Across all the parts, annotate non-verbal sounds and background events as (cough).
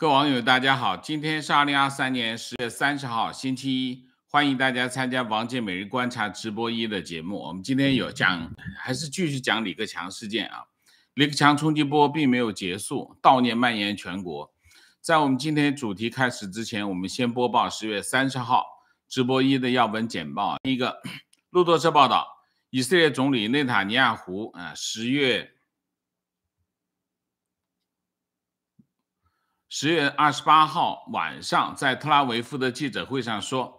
各位网友，大家好！今天是二零二三年十月三十号，星期一，欢迎大家参加王建每日观察直播一的节目。我们今天有讲，还是继续讲李克强事件啊。李克强冲击波并没有结束，悼念蔓延全国。在我们今天主题开始之前，我们先播报十月三十号直播一的要闻简报。第一个，路透社报道，以色列总理内塔尼亚胡啊，十月。十月二十八号晚上，在特拉维夫的记者会上说，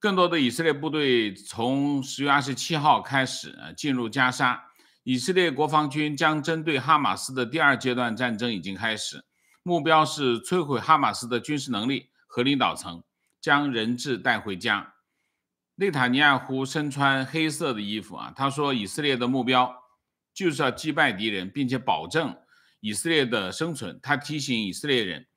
更多的以色列部队从十月二十七号开始进入加沙。以色列国防军将针对哈马斯的第二阶段战争已经开始，目标是摧毁哈马斯的军事能力和领导层，将人质带回家。内塔尼亚胡身穿黑色的衣服啊，他说，以色列的目标就是要击败敌人，并且保证以色列的生存。他提醒以色列人。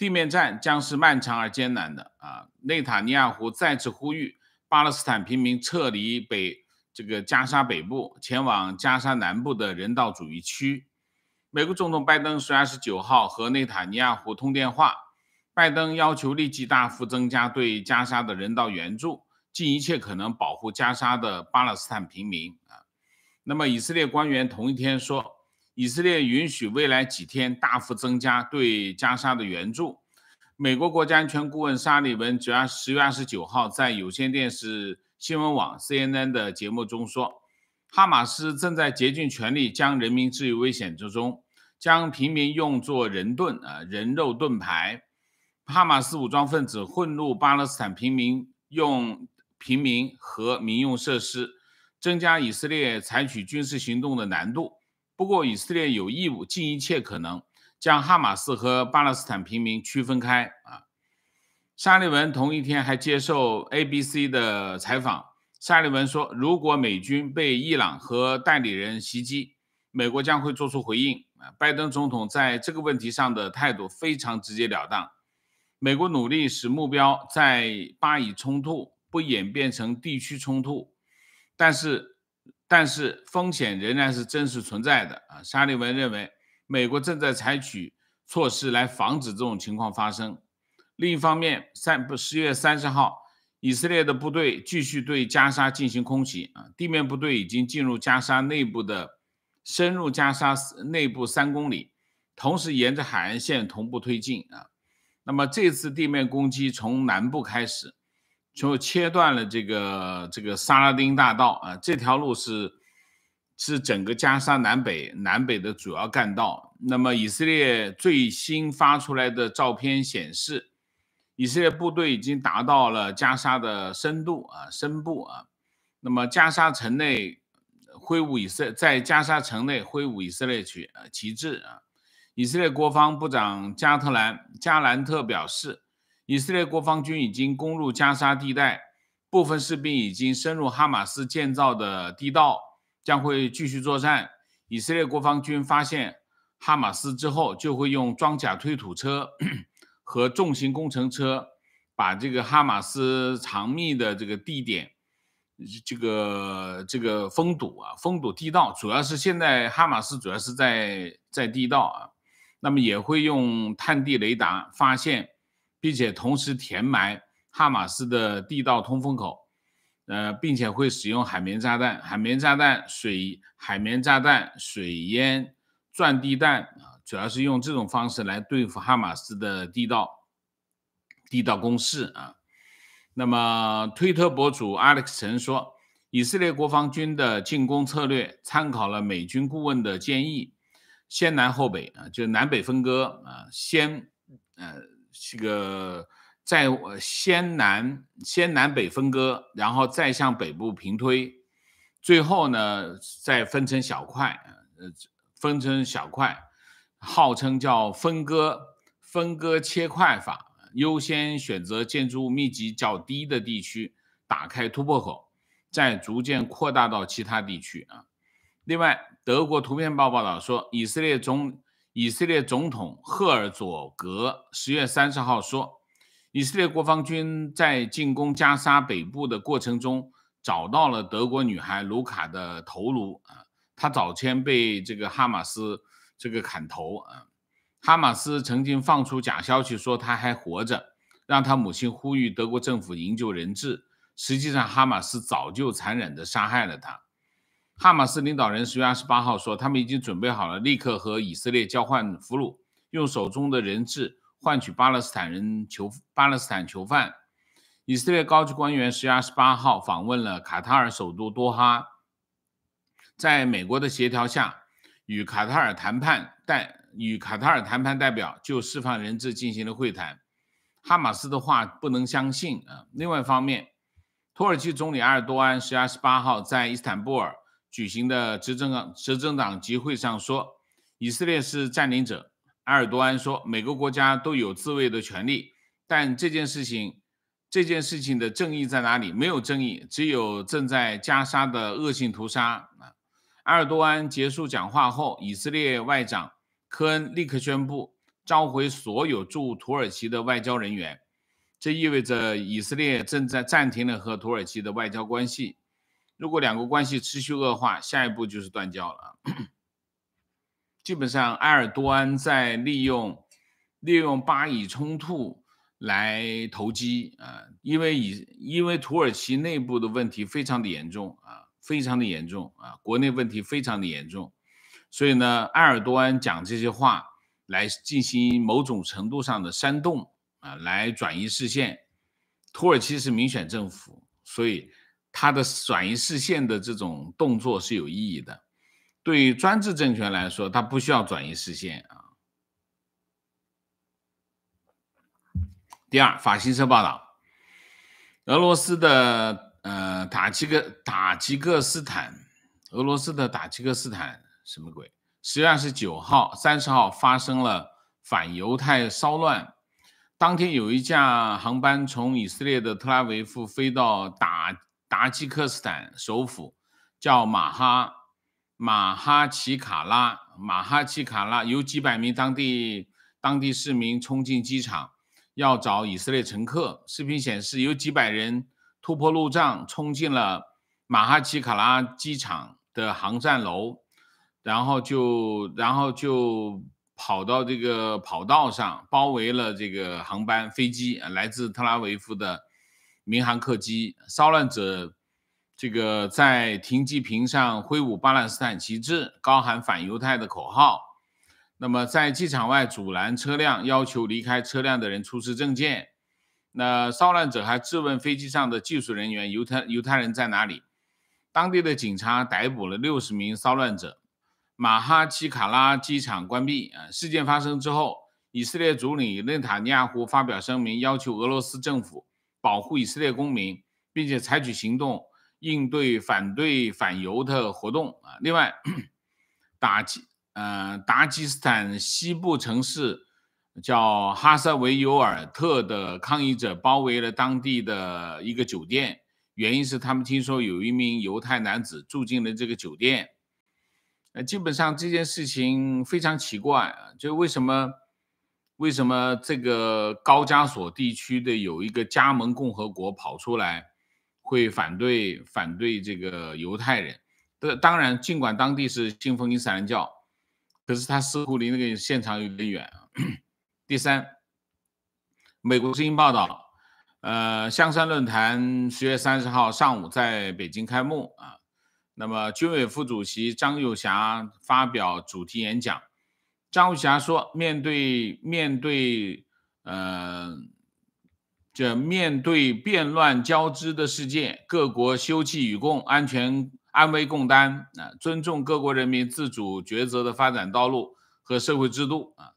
地面战将是漫长而艰难的啊！内塔尼亚胡再次呼吁巴勒斯坦平民撤离北这个加沙北部，前往加沙南部的人道主义区。美国总统拜登十二十九号和内塔尼亚胡通电话，拜登要求立即大幅增加对加沙的人道援助，尽一切可能保护加沙的巴勒斯坦平民啊！那么以色列官员同一天说。以色列允许未来几天大幅增加对加沙的援助。美国国家安全顾问沙利文昨十月二十九号在有线电视新闻网 （CNN） 的节目中说：“哈马斯正在竭尽全力将人民置于危险之中，将平民用作人盾，啊，人肉盾牌。哈马斯武装分子混入巴勒斯坦平民，用平民和民用设施，增加以色列采取军事行动的难度。”不过，以色列有义务尽一切可能将哈马斯和巴勒斯坦平民区分开啊。沙利文同一天还接受 ABC 的采访，沙利文说：“如果美军被伊朗和代理人袭击，美国将会做出回应啊。”拜登总统在这个问题上的态度非常直截了当。美国努力使目标在巴以冲突不演变成地区冲突，但是。但是风险仍然是真实存在的啊。沙利文认为，美国正在采取措施来防止这种情况发生。另一方面，三十月三十号，以色列的部队继续对加沙进行空袭啊，地面部队已经进入加沙内部的，深入加沙内部三公里，同时沿着海岸线同步推进啊。那么这次地面攻击从南部开始。就切断了这个这个萨拉丁大道啊，这条路是是整个加沙南北南北的主要干道。那么以色列最新发出来的照片显示，以色列部队已经达到了加沙的深度啊深部啊。那么加沙城内挥舞以色在加沙城内挥舞以色列旗啊旗帜啊。以色列国防部长加特兰加兰特表示。以色列国防军已经攻入加沙地带，部分士兵已经深入哈马斯建造的地道，将会继续作战。以色列国防军发现哈马斯之后，就会用装甲推土车 (clears throat) 和重型工程车把这个哈马斯藏匿的这个地点，这个这个封堵啊，封堵地道。主要是现在哈马斯主要是在在地道啊，那么也会用探地雷达发现。并且同时填埋哈马斯的地道通风口，呃，并且会使用海绵炸弹、海绵炸弹水、海绵炸弹水淹钻地弹啊，主要是用这种方式来对付哈马斯的地道，地道攻势啊。那么推特博主 Alex 陈说，以色列国防军的进攻策略参考了美军顾问的建议，先南后北啊，就南北分割啊，先呃。这个在先南先南北分割，然后再向北部平推，最后呢再分成小块，呃分成小块，号称叫分割分割切块法，优先选择建筑物密集较低的地区打开突破口，再逐渐扩大到其他地区啊。另外，德国图片报报道说，以色列中。以色列总统赫尔佐格十月三十号说，以色列国防军在进攻加沙北部的过程中，找到了德国女孩卢卡的头颅啊，她早前被这个哈马斯这个砍头啊，哈马斯曾经放出假消息说他还活着，让他母亲呼吁德国政府营救人质，实际上哈马斯早就残忍地杀害了他。哈马斯领导人十月二十八号说，他们已经准备好了，立刻和以色列交换俘虏，用手中的人质换取巴勒斯坦人囚巴勒斯坦囚犯。以色列高级官员十月二十八号访问了卡塔尔首都多哈，在美国的协调下，与卡塔尔谈判代与卡塔尔谈判代表就释放人质进行了会谈。哈马斯的话不能相信啊！另外一方面，土耳其总理埃尔多安十月二十八号在伊斯坦布尔。举行的执政党执政党集会上说，以色列是占领者。埃尔多安说，每个国家都有自卫的权利，但这件事情，这件事情的正义在哪里？没有正义，只有正在加沙的恶性屠杀埃尔多安结束讲话后，以色列外长科恩立刻宣布召回所有驻土耳其的外交人员，这意味着以色列正在暂停了和土耳其的外交关系。如果两国关系持续恶化，下一步就是断交了。基本上，埃尔多安在利用利用巴以冲突来投机啊，因为以因为土耳其内部的问题非常的严重啊，非常的严重啊，国内问题非常的严重，所以呢，埃尔多安讲这些话来进行某种程度上的煽动啊，来转移视线。土耳其是民选政府，所以。他的转移视线的这种动作是有意义的，对于专制政权来说，他不需要转移视线啊。第二，法新社报道，俄罗斯的呃塔吉克塔吉克斯坦，俄罗斯的塔吉克斯坦什么鬼？十月二十九号、三十号发生了反犹太骚乱，当天有一架航班从以色列的特拉维夫飞到塔。达吉克斯坦首府叫马哈马哈奇卡拉，马哈奇卡拉有几百名当地当地市民冲进机场，要找以色列乘客。视频显示，有几百人突破路障，冲进了马哈奇卡拉机场的航站楼，然后就然后就跑到这个跑道上，包围了这个航班飞机，来自特拉维夫的。民航客机，骚乱者这个在停机坪上挥舞巴勒斯坦旗帜，高喊反犹太的口号。那么在机场外阻拦车辆，要求离开车辆的人出示证件。那骚乱者还质问飞机上的技术人员：“犹太犹太人在哪里？”当地的警察逮捕了六十名骚乱者。马哈奇卡拉机场关闭。啊，事件发生之后，以色列总理内塔尼亚胡发表声明，要求俄罗斯政府。保护以色列公民，并且采取行动应对反对反犹的活动啊。另外，打击呃，达吉斯坦西部城市叫哈萨维尤尔特的抗议者包围了当地的一个酒店，原因是他们听说有一名犹太男子住进了这个酒店。那基本上这件事情非常奇怪啊，就为什么？为什么这个高加索地区的有一个加盟共和国跑出来会反对反对这个犹太人？的当然，尽管当地是信奉伊斯兰教，可是他似乎离那个现场有点远。第三，美国之音报道，呃，香山论坛十月三十号上午在北京开幕啊，那么军委副主席张又侠发表主题演讲。张红霞说：“面对面对，呃，这面对变乱交织的世界，各国休戚与共，安全安危共担啊！尊重各国人民自主抉择的发展道路和社会制度啊！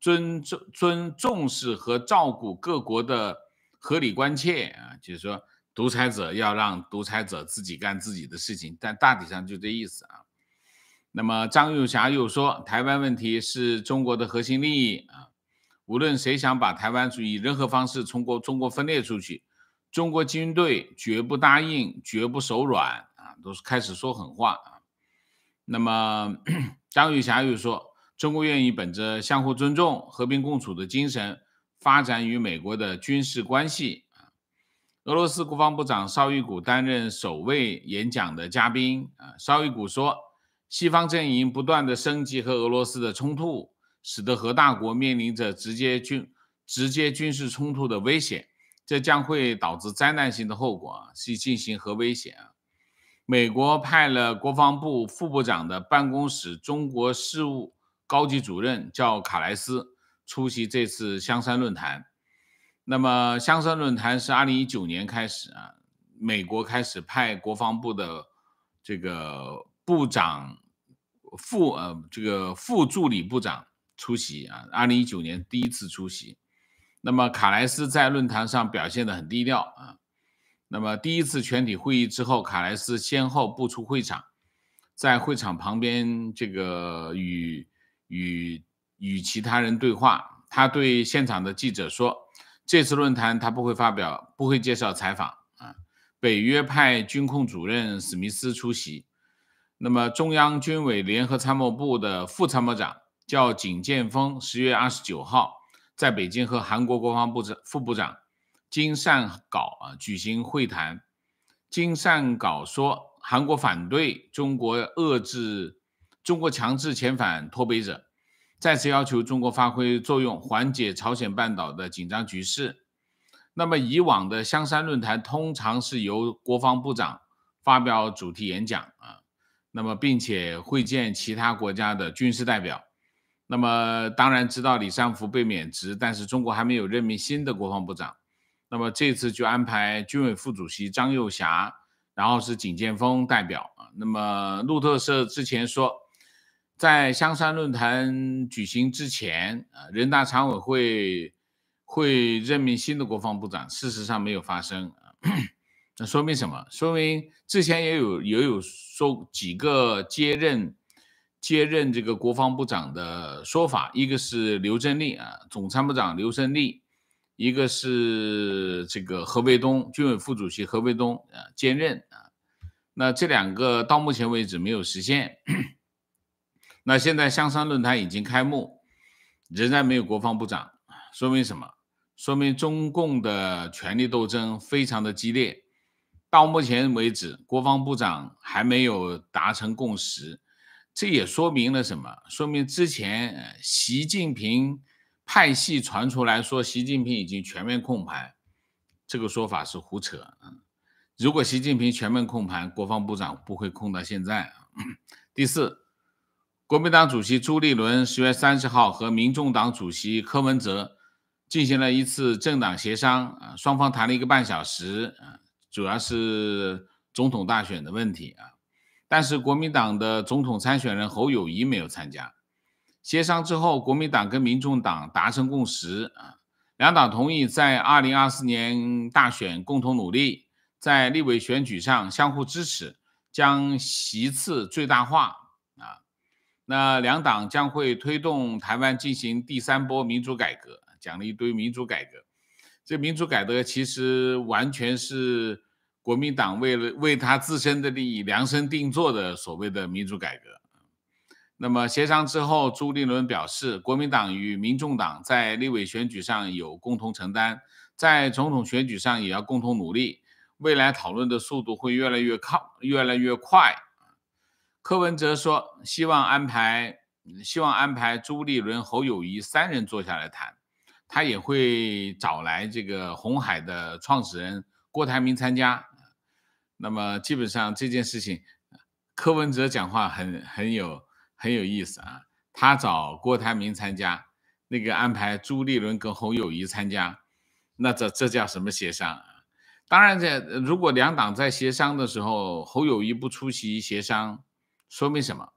尊重尊重视和照顾各国的合理关切啊！就是说，独裁者要让独裁者自己干自己的事情，但大体上就这意思啊！”那么张玉霞又说，台湾问题是中国的核心利益啊，无论谁想把台湾以任何方式从国中国分裂出去，中国军队绝不答应，绝不手软啊，都是开始说狠话啊。那么 (coughs) 张玉霞又说，中国愿意本着相互尊重、和平共处的精神，发展与美国的军事关系俄罗斯国防部长绍伊古担任首位演讲的嘉宾啊，绍伊古说。西方阵营不断的升级和俄罗斯的冲突，使得核大国面临着直接军、直接军事冲突的危险，这将会导致灾难性的后果啊，是进行核危险啊。美国派了国防部副部长的办公室中国事务高级主任叫卡莱斯出席这次香山论坛。那么香山论坛是二零一九年开始啊，美国开始派国防部的这个部长。副呃，这个副助理部长出席啊，二零一九年第一次出席。那么卡莱斯在论坛上表现得很低调啊。那么第一次全体会议之后，卡莱斯先后步出会场，在会场旁边这个与与与其他人对话。他对现场的记者说，这次论坛他不会发表，不会接受采访啊。北约派军控主任史密斯出席。那么，中央军委联合参谋部的副参谋长叫景建峰，十月二十九号在北京和韩国国防部长副部长金善镐啊举行会谈。金善镐说，韩国反对中国遏制中国强制遣返脱北者，再次要求中国发挥作用，缓解朝鲜半岛的紧张局势。那么，以往的香山论坛通常是由国防部长发表主题演讲啊。那么，并且会见其他国家的军事代表。那么，当然知道李尚福被免职，但是中国还没有任命新的国防部长。那么，这次就安排军委副主席张幼霞，然后是景建峰代表。啊，那么路透社之前说，在香山论坛举行之前，啊，人大常委会会任命新的国防部长，事实上没有发生。那说明什么？说明之前也有也有说几个接任接任这个国防部长的说法，一个是刘振利啊，总参谋长刘振利，一个是这个何卫东，军委副主席何卫东啊兼任啊。那这两个到目前为止没有实现。那现在香山论坛已经开幕，仍然没有国防部长，说明什么？说明中共的权力斗争非常的激烈。到目前为止，国防部长还没有达成共识，这也说明了什么？说明之前习近平派系传出来说习近平已经全面控盘，这个说法是胡扯啊！如果习近平全面控盘，国防部长不会控到现在啊。第四，国民党主席朱立伦十月三十号和民众党主席柯文哲进行了一次政党协商啊，双方谈了一个半小时啊。主要是总统大选的问题啊，但是国民党的总统参选人侯友谊没有参加。协商之后，国民党跟民众党达成共识啊，两党同意在二零二四年大选共同努力，在立委选举上相互支持，将席次最大化啊。那两党将会推动台湾进行第三波民主改革，讲了一堆民主改革。这民主改革其实完全是国民党为了为他自身的利益量身定做的所谓的民主改革。那么协商之后，朱立伦表示，国民党与民众党在立委选举上有共同承担，在总统选举上也要共同努力，未来讨论的速度会越来越靠越来越快。柯文哲说，希望安排希望安排朱立伦、侯友谊三人坐下来谈。他也会找来这个红海的创始人郭台铭参加，那么基本上这件事情，柯文哲讲话很很有很有意思啊。他找郭台铭参加，那个安排朱立伦跟侯友谊参加，那这这叫什么协商？当然在如果两党在协商的时候，侯友谊不出席协商，说明什么？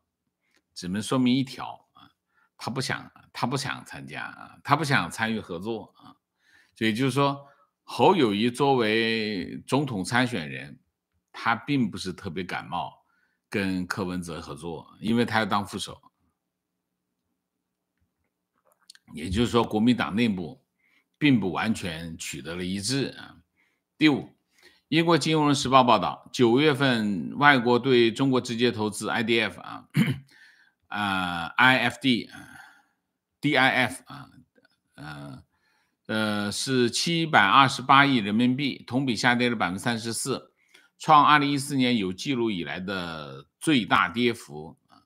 只能说明一条啊，他不想。他不想参加啊，他不想参与合作啊，所以就是说，侯友谊作为总统参选人，他并不是特别感冒跟柯文哲合作，因为他要当副手。也就是说，国民党内部并不完全取得了一致啊。第五，英国金融时报报道，九月份外国对中国直接投资 IDF 啊 (coughs) 啊 IFD。dif 啊，呃，呃是七百二十八亿人民币，同比下跌了百分之三十四，创二零一四年有记录以来的最大跌幅啊，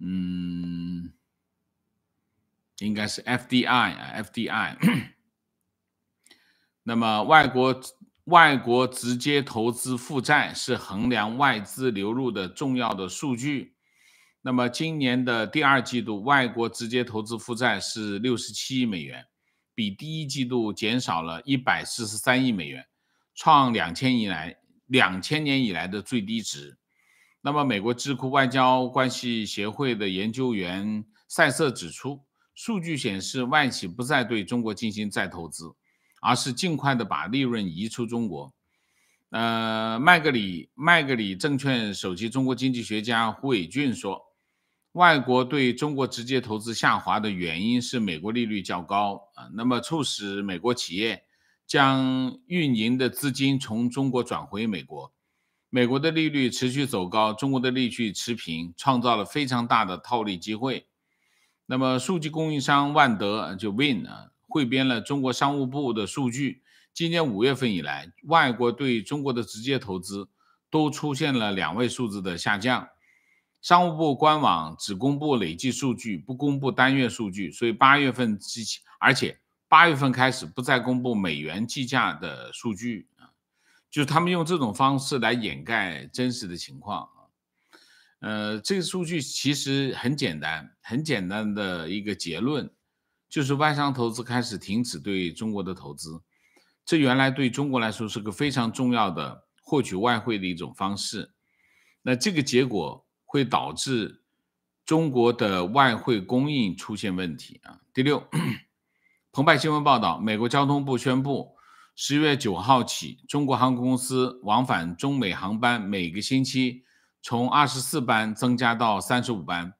嗯，应该是 fdi 啊 fdi，那么外国外国直接投资负债是衡量外资流入的重要的数据。那么今年的第二季度外国直接投资负债是六十七亿美元，比第一季度减少了一百四十三亿美元，创两千以来两千年以来的最低值。那么美国智库外交关系协会的研究员塞瑟指出，数据显示外企不再对中国进行再投资，而是尽快的把利润移出中国。呃，麦格里麦格里证券首席中国经济学家胡伟俊说。外国对中国直接投资下滑的原因是美国利率较高啊，那么促使美国企业将运营的资金从中国转回美国。美国的利率持续走高，中国的利率持平，创造了非常大的套利机会。那么数据供应商万德就 Win 啊汇编了中国商务部的数据，今年五月份以来，外国对中国的直接投资都出现了两位数字的下降。商务部官网只公布累计数据，不公布单月数据，所以八月份之前，而且八月份开始不再公布美元计价的数据啊，就是他们用这种方式来掩盖真实的情况啊。呃，这个数据其实很简单，很简单的一个结论，就是外商投资开始停止对中国的投资，这原来对中国来说是个非常重要的获取外汇的一种方式，那这个结果。会导致中国的外汇供应出现问题啊。第六，澎湃新闻报道，美国交通部宣布，十一月九号起，中国航空公司往返中美航班每个星期从二十四班增加到三十五班。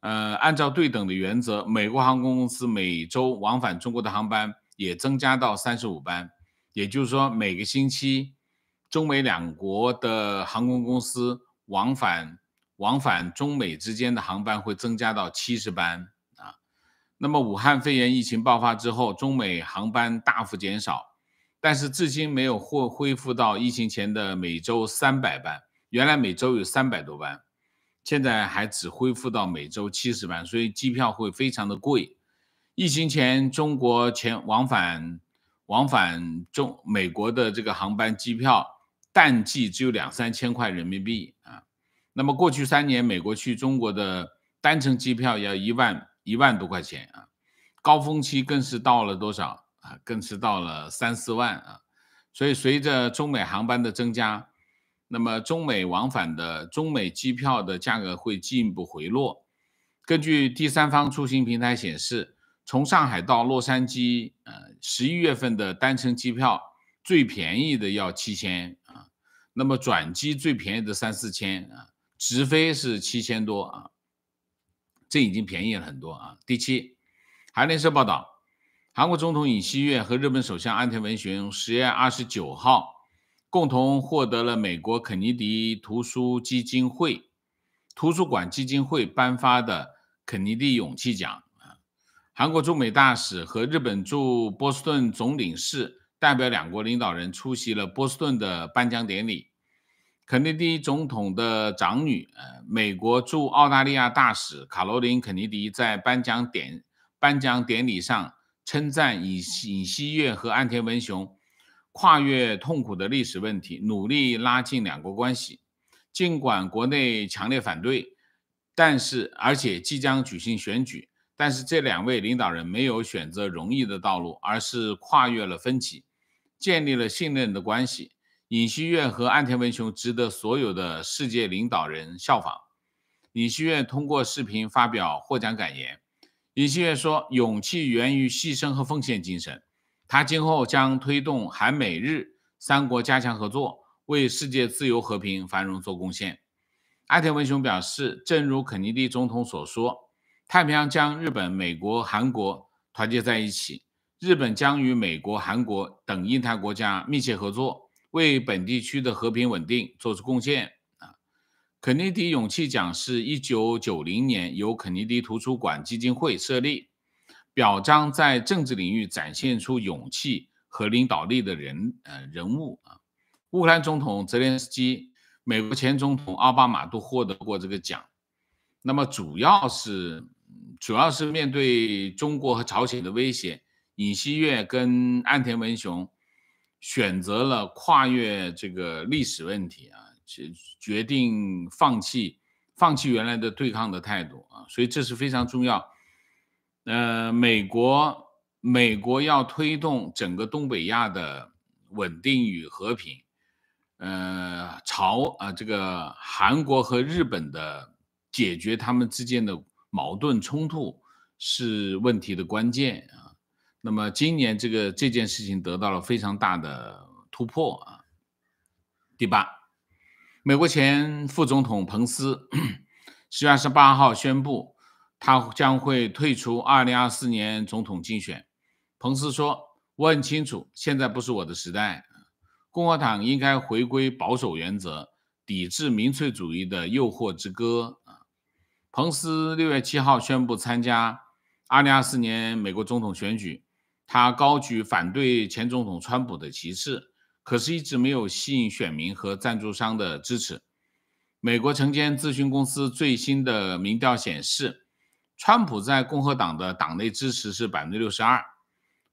呃，按照对等的原则，美国航空公司每周往返中国的航班也增加到三十五班，也就是说，每个星期中美两国的航空公司往返。往返中美之间的航班会增加到七十班啊。那么武汉肺炎疫情爆发之后，中美航班大幅减少，但是至今没有恢恢复到疫情前的每周三百班。原来每周有三百多班，现在还只恢复到每周七十班，所以机票会非常的贵。疫情前，中国前往返往返中美国的这个航班机票，淡季只有两三千块人民币啊。那么过去三年，美国去中国的单程机票要一万一万多块钱啊，高峰期更是到了多少啊？更是到了三四万啊！所以随着中美航班的增加，那么中美往返的中美机票的价格会进一步回落。根据第三方出行平台显示，从上海到洛杉矶，呃，十一月份的单程机票最便宜的要七千啊，那么转机最便宜的三四千啊。直飞是七千多啊，这已经便宜了很多啊。第七，韩联社报道，韩国总统尹锡悦和日本首相安田文雄十月二十九号共同获得了美国肯尼迪图书基金会图书馆基金会颁发的肯尼迪勇气奖啊。韩国驻美大使和日本驻波士顿总领事代表两国领导人出席了波士顿的颁奖典礼。肯尼迪总统的长女，呃，美国驻澳大利亚大使卡罗琳·肯尼迪在颁奖典颁奖典礼上称赞尹尹锡悦和岸田文雄跨越痛苦的历史问题，努力拉近两国关系。尽管国内强烈反对，但是而且即将举行选举，但是这两位领导人没有选择容易的道路，而是跨越了分歧，建立了信任的关系。尹锡悦和岸田文雄值得所有的世界领导人效仿。尹锡悦通过视频发表获奖感言，尹锡悦说：“勇气源于牺牲和奉献精神，他今后将推动韩美日三国加强合作，为世界自由、和平、繁荣做贡献。”岸田文雄表示：“正如肯尼迪总统所说，太平洋将日本、美国、韩国团结在一起，日本将与美国、韩国等印太国家密切合作。”为本地区的和平稳定做出贡献啊！肯尼迪勇气奖是一九九零年由肯尼迪图书馆基金会设立，表彰在政治领域展现出勇气和领导力的人呃人物啊。乌克兰总统泽连斯基、美国前总统奥巴马都获得过这个奖。那么主要是主要是面对中国和朝鲜的威胁，尹锡悦跟岸田文雄。选择了跨越这个历史问题啊，决决定放弃放弃原来的对抗的态度啊，所以这是非常重要。呃，美国美国要推动整个东北亚的稳定与和平，呃，朝啊这个韩国和日本的解决他们之间的矛盾冲突是问题的关键啊。那么今年这个这件事情得到了非常大的突破啊！第八，美国前副总统彭斯 (clears throat) 十月二十八号宣布，他将会退出二零二四年总统竞选。彭斯说：“我很清楚，现在不是我的时代。共和党应该回归保守原则，抵制民粹主义的诱惑之歌。”彭斯六月七号宣布参加二零二四年美国总统选举。他高举反对前总统川普的旗帜，可是一直没有吸引选民和赞助商的支持。美国成建咨询公司最新的民调显示，川普在共和党的党内支持是百分之六十二。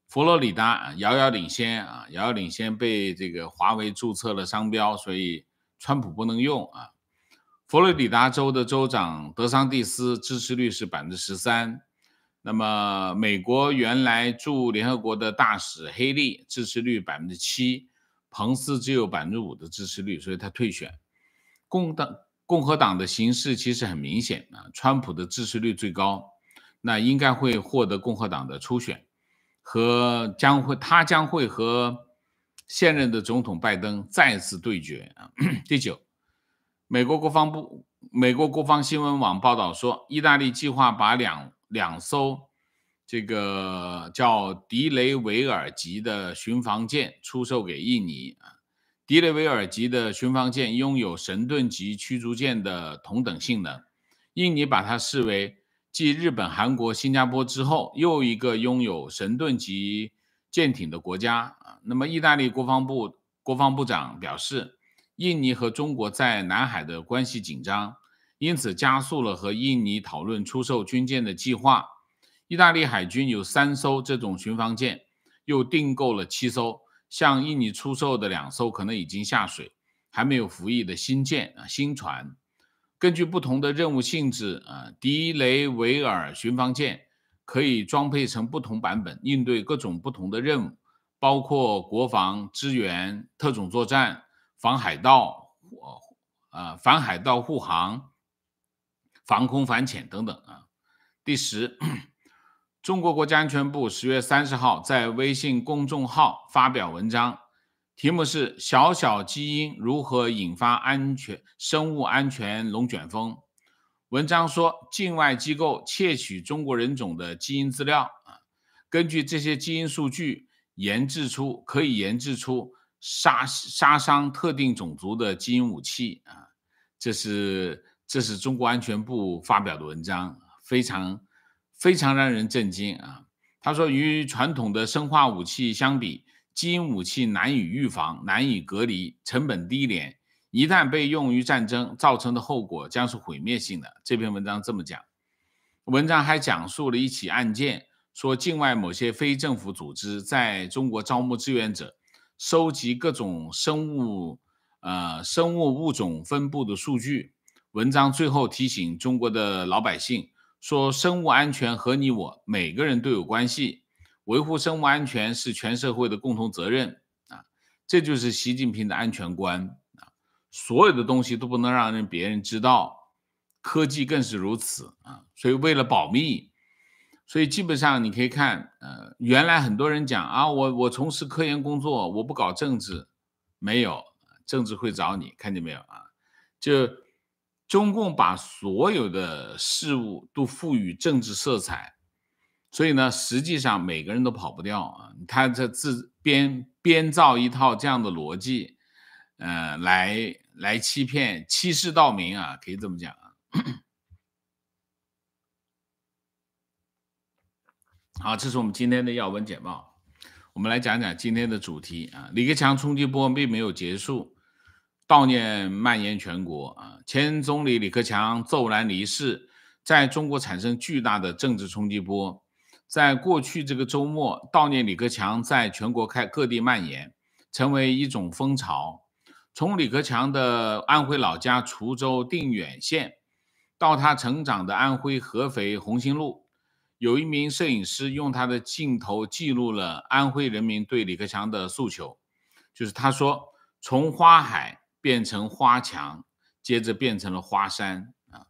佛罗里达遥遥领先啊，遥遥领先。被这个华为注册了商标，所以川普不能用啊。佛罗里达州的州长德桑蒂斯支持率是百分之十三。那么，美国原来驻联合国的大使黑利支持率百分之七，彭斯只有百分之五的支持率，所以他退选。共党共和党的形势其实很明显啊，川普的支持率最高，那应该会获得共和党的初选，和将会他将会和现任的总统拜登再次对决啊。(coughs) 第九，美国国防部美国国防新闻网报道说，意大利计划把两。两艘这个叫迪雷维尔级的巡防舰出售给印尼啊，迪雷维尔级的巡防舰拥有神盾级驱逐舰的同等性能，印尼把它视为继日本、韩国、新加坡之后又一个拥有神盾级舰艇的国家啊。那么，意大利国防部国防部长表示，印尼和中国在南海的关系紧张。因此，加速了和印尼讨论出售军舰的计划。意大利海军有三艘这种巡防舰，又订购了七艘。向印尼出售的两艘可能已经下水，还没有服役的新舰啊新船。根据不同的任务性质啊，迪雷维尔巡防舰可以装配成不同版本，应对各种不同的任务，包括国防支援、特种作战、防海盗呃，反海盗护航。防空反潜等等啊。第十，中国国家安全部十月三十号在微信公众号发表文章，题目是《小小基因如何引发安全生物安全龙卷风》。文章说，境外机构窃取中国人种的基因资料啊，根据这些基因数据研制出可以研制出杀杀伤特定种族的基因武器啊，这是。这是中国安全部发表的文章，非常非常让人震惊啊！他说，与传统的生化武器相比，基因武器难以预防、难以隔离，成本低廉，一旦被用于战争，造成的后果将是毁灭性的。这篇文章这么讲，文章还讲述了一起案件，说境外某些非政府组织在中国招募志愿者，收集各种生物呃生物物种分布的数据。文章最后提醒中国的老百姓说：“生物安全和你我每个人都有关系，维护生物安全是全社会的共同责任啊！这就是习近平的安全观啊！所有的东西都不能让人别人知道，科技更是如此啊！所以为了保密，所以基本上你可以看，呃，原来很多人讲啊，我我从事科研工作，我不搞政治，没有政治会找你，看见没有啊？就。”中共把所有的事物都赋予政治色彩，所以呢，实际上每个人都跑不掉啊！他这自编编造一套这样的逻辑，呃，来来欺骗、欺世盗名啊，可以这么讲啊。好，这是我们今天的要闻简报。我们来讲讲今天的主题啊，李克强冲击波并没有结束。悼念蔓延全国啊！前总理李克强骤然离世，在中国产生巨大的政治冲击波。在过去这个周末，悼念李克强在全国开各地蔓延，成为一种风潮。从李克强的安徽老家滁州定远县，到他成长的安徽合肥红星路，有一名摄影师用他的镜头记录了安徽人民对李克强的诉求，就是他说：“从花海。”变成花墙，接着变成了花山啊！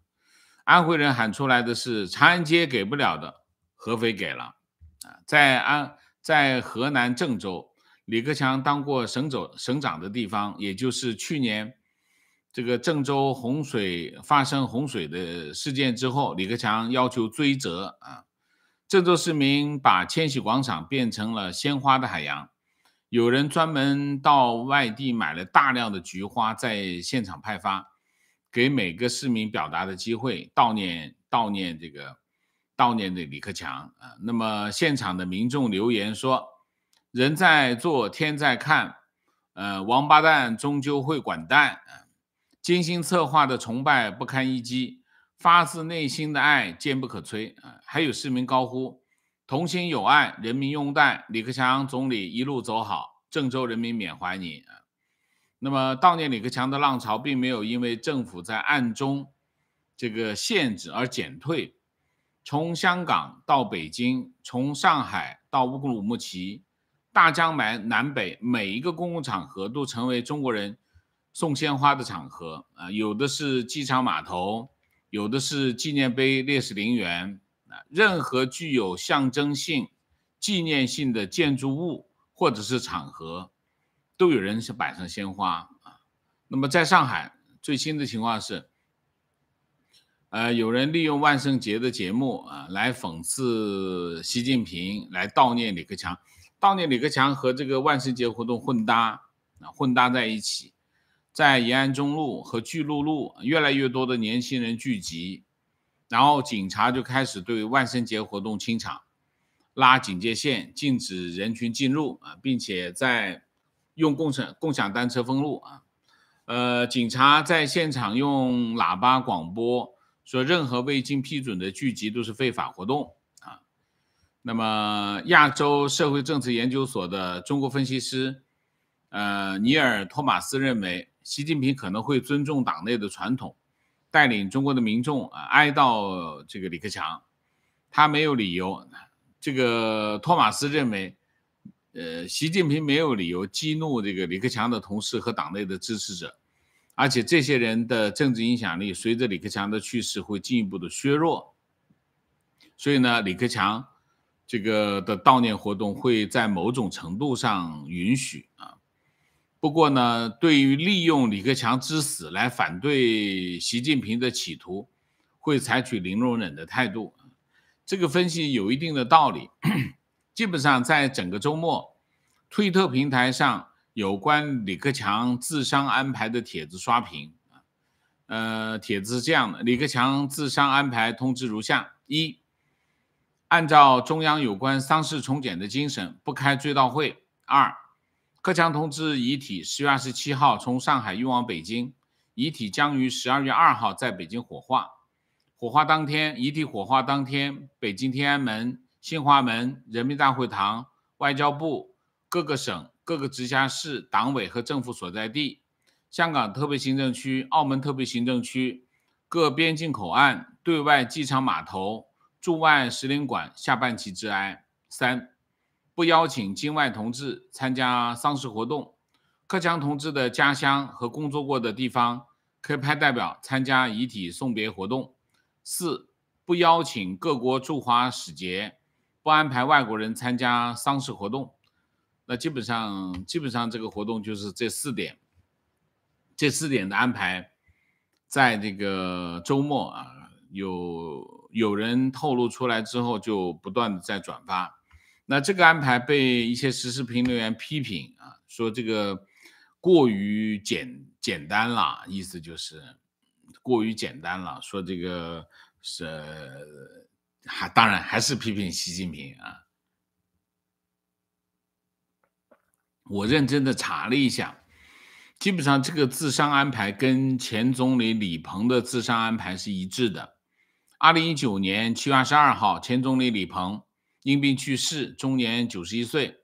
安徽人喊出来的是长安街给不了的，合肥给了啊！在安在河南郑州，李克强当过省走省长的地方，也就是去年这个郑州洪水发生洪水的事件之后，李克强要求追责啊！郑州市民把千禧广场变成了鲜花的海洋。有人专门到外地买了大量的菊花，在现场派发，给每个市民表达的机会，悼念悼念这个悼念的李克强啊。那么现场的民众留言说：“人在做，天在看。”呃，王八蛋终究会滚蛋啊！精心策划的崇拜不堪一击，发自内心的爱坚不可摧啊！还有市民高呼。同心友爱，人民拥戴。李克强总理一路走好，郑州人民缅怀你。那么，悼念李克强的浪潮并没有因为政府在暗中这个限制而减退。从香港到北京，从上海到乌鲁木齐，大江南北每一个公共场合都成为中国人送鲜花的场合啊！有的是机场码头，有的是纪念碑、烈士陵园。任何具有象征性、纪念性的建筑物或者是场合，都有人是摆上鲜花啊。那么在上海最新的情况是，呃，有人利用万圣节的节目啊来讽刺习近平，来悼念李克强，悼念李克强和这个万圣节活动混搭啊，混搭在一起，在延安中路和巨鹿路越来越多的年轻人聚集。然后警察就开始对万圣节活动清场，拉警戒线，禁止人群进入啊，并且在用共享共享单车封路啊。呃，警察在现场用喇叭广播说，任何未经批准的聚集都是非法活动啊。那么，亚洲社会政策研究所的中国分析师呃尼尔·托马斯认为，习近平可能会尊重党内的传统。带领中国的民众啊哀悼这个李克强，他没有理由。这个托马斯认为，呃，习近平没有理由激怒这个李克强的同事和党内的支持者，而且这些人的政治影响力随着李克强的去世会进一步的削弱。所以呢，李克强这个的悼念活动会在某种程度上允许啊。不过呢，对于利用李克强之死来反对习近平的企图，会采取零容忍的态度。这个分析有一定的道理。基本上在整个周末，推特平台上有关李克强自伤安排的帖子刷屏呃，帖子是这样的：李克强自伤安排通知如下：一、按照中央有关丧事从简的精神，不开追悼会；二、克强同志遗体十月二十七号从上海运往北京，遗体将于十二月二号在北京火化。火化当天，遗体火化当天，北京天安门、新华门、人民大会堂、外交部、各个省、各个直辖市党委和政府所在地、香港特别行政区、澳门特别行政区、各边境口岸、对外机场码头、驻外使领馆下半旗致哀。三。不邀请境外同志参加丧事活动，克强同志的家乡和工作过的地方可以派代表参加遗体送别活动。四，不邀请各国驻华使节，不安排外国人参加丧事活动。那基本上，基本上这个活动就是这四点，这四点的安排，在这个周末啊，有有人透露出来之后，就不断的在转发。那这个安排被一些时事评论员批评啊，说这个过于简简单了，意思就是过于简单了，说这个是还当然还是批评习近平啊。我认真的查了一下，基本上这个自商安排跟前总理李鹏的自商安排是一致的。二零一九年七月二十二号，前总理李鹏。因病去世，终年九十一岁。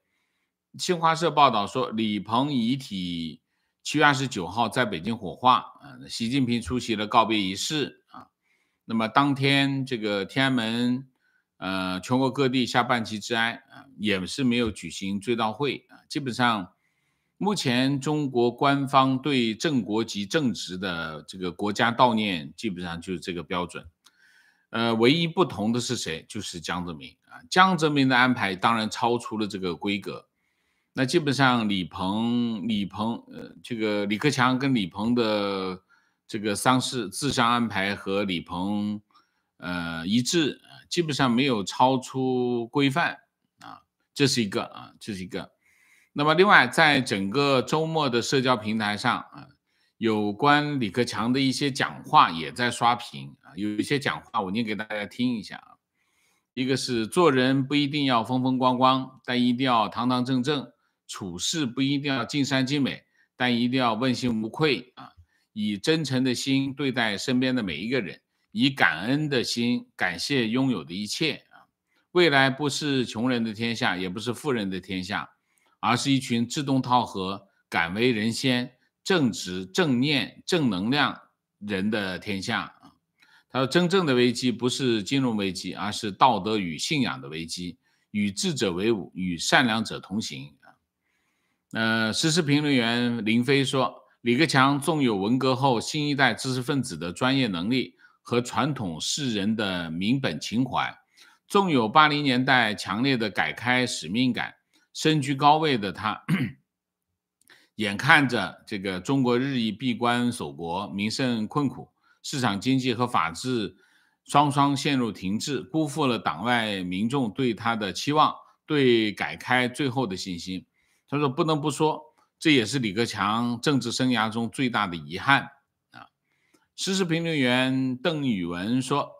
新华社报道说，李鹏遗体七月二十九号在北京火化。啊，习近平出席了告别仪式。啊，那么当天这个天安门，呃，全国各地下半旗致哀。啊，也是没有举行追悼会。啊，基本上，目前中国官方对正国级正直的这个国家悼念，基本上就是这个标准。呃，唯一不同的是谁？就是江泽民。江泽民的安排当然超出了这个规格，那基本上李鹏、李鹏，呃，这个李克强跟李鹏的这个丧事、自丧安排和李鹏，呃，一致，基本上没有超出规范啊，这是一个啊，这是一个。那么另外，在整个周末的社交平台上啊，有关李克强的一些讲话也在刷屏啊，有一些讲话我念给大家听一下啊。一个是做人不一定要风风光光，但一定要堂堂正正；处事不一定要尽善尽美，但一定要问心无愧啊！以真诚的心对待身边的每一个人，以感恩的心感谢拥有的一切啊！未来不是穷人的天下，也不是富人的天下，而是一群志同道合、敢为人先、正直、正念、正能量人的天下。他说：“真正的危机不是金融危机，而是道德与信仰的危机。与智者为伍，与善良者同行。”啊，呃，时事评论员林飞说：“李克强纵有文革后新一代知识分子的专业能力和传统世人的民本情怀，纵有八零年代强烈的改开使命感，身居高位的他，眼看着这个中国日益闭关锁国，民生困苦。”市场经济和法治双双陷入停滞，辜负了党外民众对他的期望，对改开最后的信心。他说：“不能不说，这也是李克强政治生涯中最大的遗憾啊。”时事评论员邓宇文说：“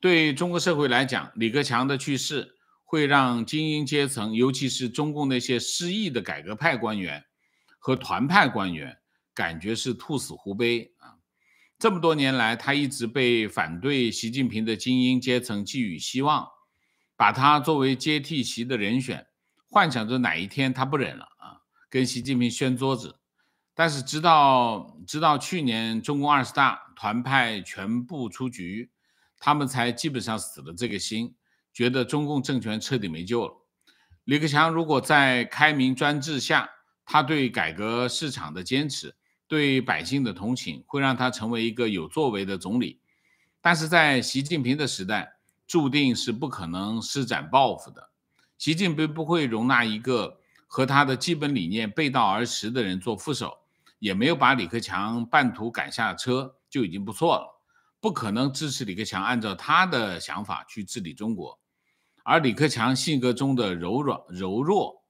对中国社会来讲，李克强的去世会让精英阶层，尤其是中共那些失意的改革派官员和团派官员，感觉是兔死狐悲啊。”这么多年来，他一直被反对习近平的精英阶层寄予希望，把他作为接替习的人选，幻想着哪一天他不忍了啊，跟习近平掀桌子。但是直到直到去年中共二十大团派全部出局，他们才基本上死了这个心，觉得中共政权彻底没救了。李克强如果在开明专制下，他对改革市场的坚持。对百姓的同情会让他成为一个有作为的总理，但是在习近平的时代，注定是不可能施展抱负的。习近平不会容纳一个和他的基本理念背道而驰的人做副手，也没有把李克强半途赶下车就已经不错了，不可能支持李克强按照他的想法去治理中国。而李克强性格中的柔软、柔弱，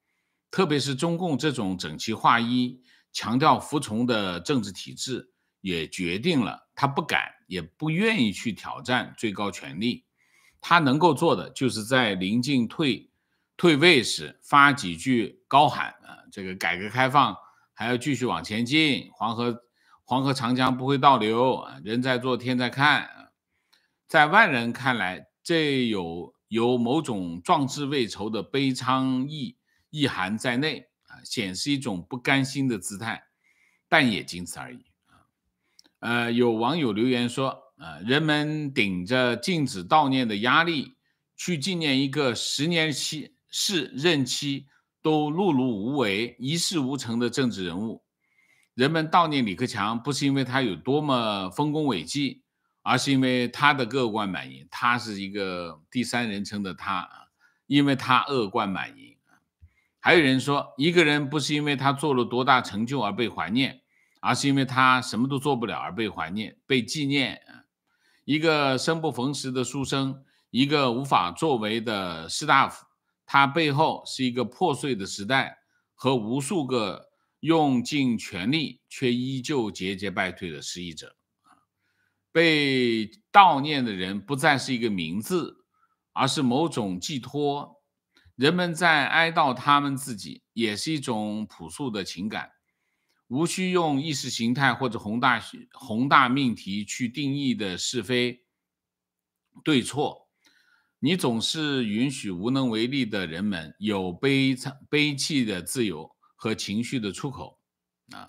特别是中共这种整齐划一。强调服从的政治体制，也决定了他不敢也不愿意去挑战最高权力。他能够做的，就是在临近退退位时发几句高喊啊，这个改革开放还要继续往前进，黄河黄河长江不会倒流啊，人在做天在看。在外人看来，这有有某种壮志未酬的悲怆意意涵在内。显示一种不甘心的姿态，但也仅此而已啊。呃，有网友留言说，啊，人们顶着禁止悼念的压力去纪念一个十年期、是任期都碌碌无为、一事无成的政治人物。人们悼念李克强，不是因为他有多么丰功伟绩，而是因为他的恶贯满盈。他是一个第三人称的他，因为他恶贯满盈。还有人说，一个人不是因为他做了多大成就而被怀念，而是因为他什么都做不了而被怀念、被纪念。一个生不逢时的书生，一个无法作为的士大夫，他背后是一个破碎的时代和无数个用尽全力却依旧节节败退的失意者。被悼念的人不再是一个名字，而是某种寄托。人们在哀悼他们自己，也是一种朴素的情感，无需用意识形态或者宏大宏大命题去定义的是非对错。你总是允许无能为力的人们有悲惨悲泣的自由和情绪的出口啊。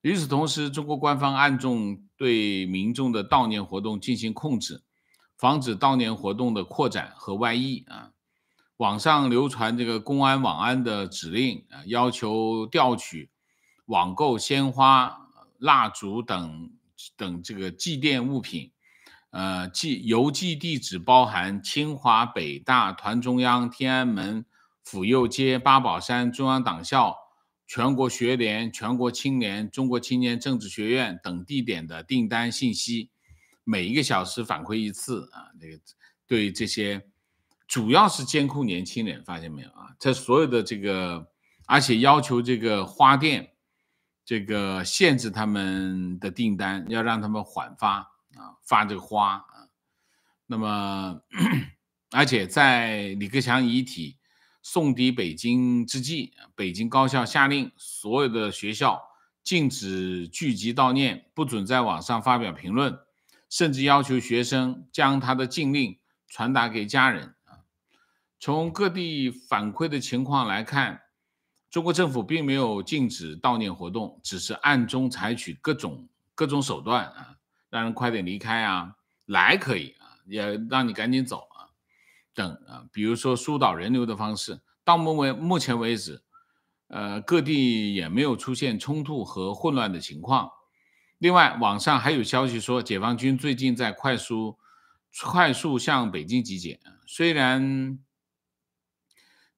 与此同时，中国官方暗中对民众的悼念活动进行控制，防止悼念活动的扩展和外溢啊。网上流传这个公安网安的指令啊，要求调取网购鲜花、蜡烛等等这个祭奠物品，呃寄邮寄地址包含清华、北大、团中央、天安门、府右街、八宝山、中央党校、全国学联、全国青联、中国青年政治学院等地点的订单信息，每一个小时反馈一次啊，这个对这些。主要是监控年轻人，发现没有啊？在所有的这个，而且要求这个花店，这个限制他们的订单，要让他们缓发啊，发这个花啊。那么，而且在李克强遗体送抵北京之际，北京高校下令所有的学校禁止聚集悼念，不准在网上发表评论，甚至要求学生将他的禁令传达给家人。从各地反馈的情况来看，中国政府并没有禁止悼念活动，只是暗中采取各种各种手段啊，让人快点离开啊，来可以啊，也让你赶紧走啊，等啊，比如说疏导人流的方式。到目为目前为止，呃，各地也没有出现冲突和混乱的情况。另外，网上还有消息说，解放军最近在快速快速向北京集结啊，虽然。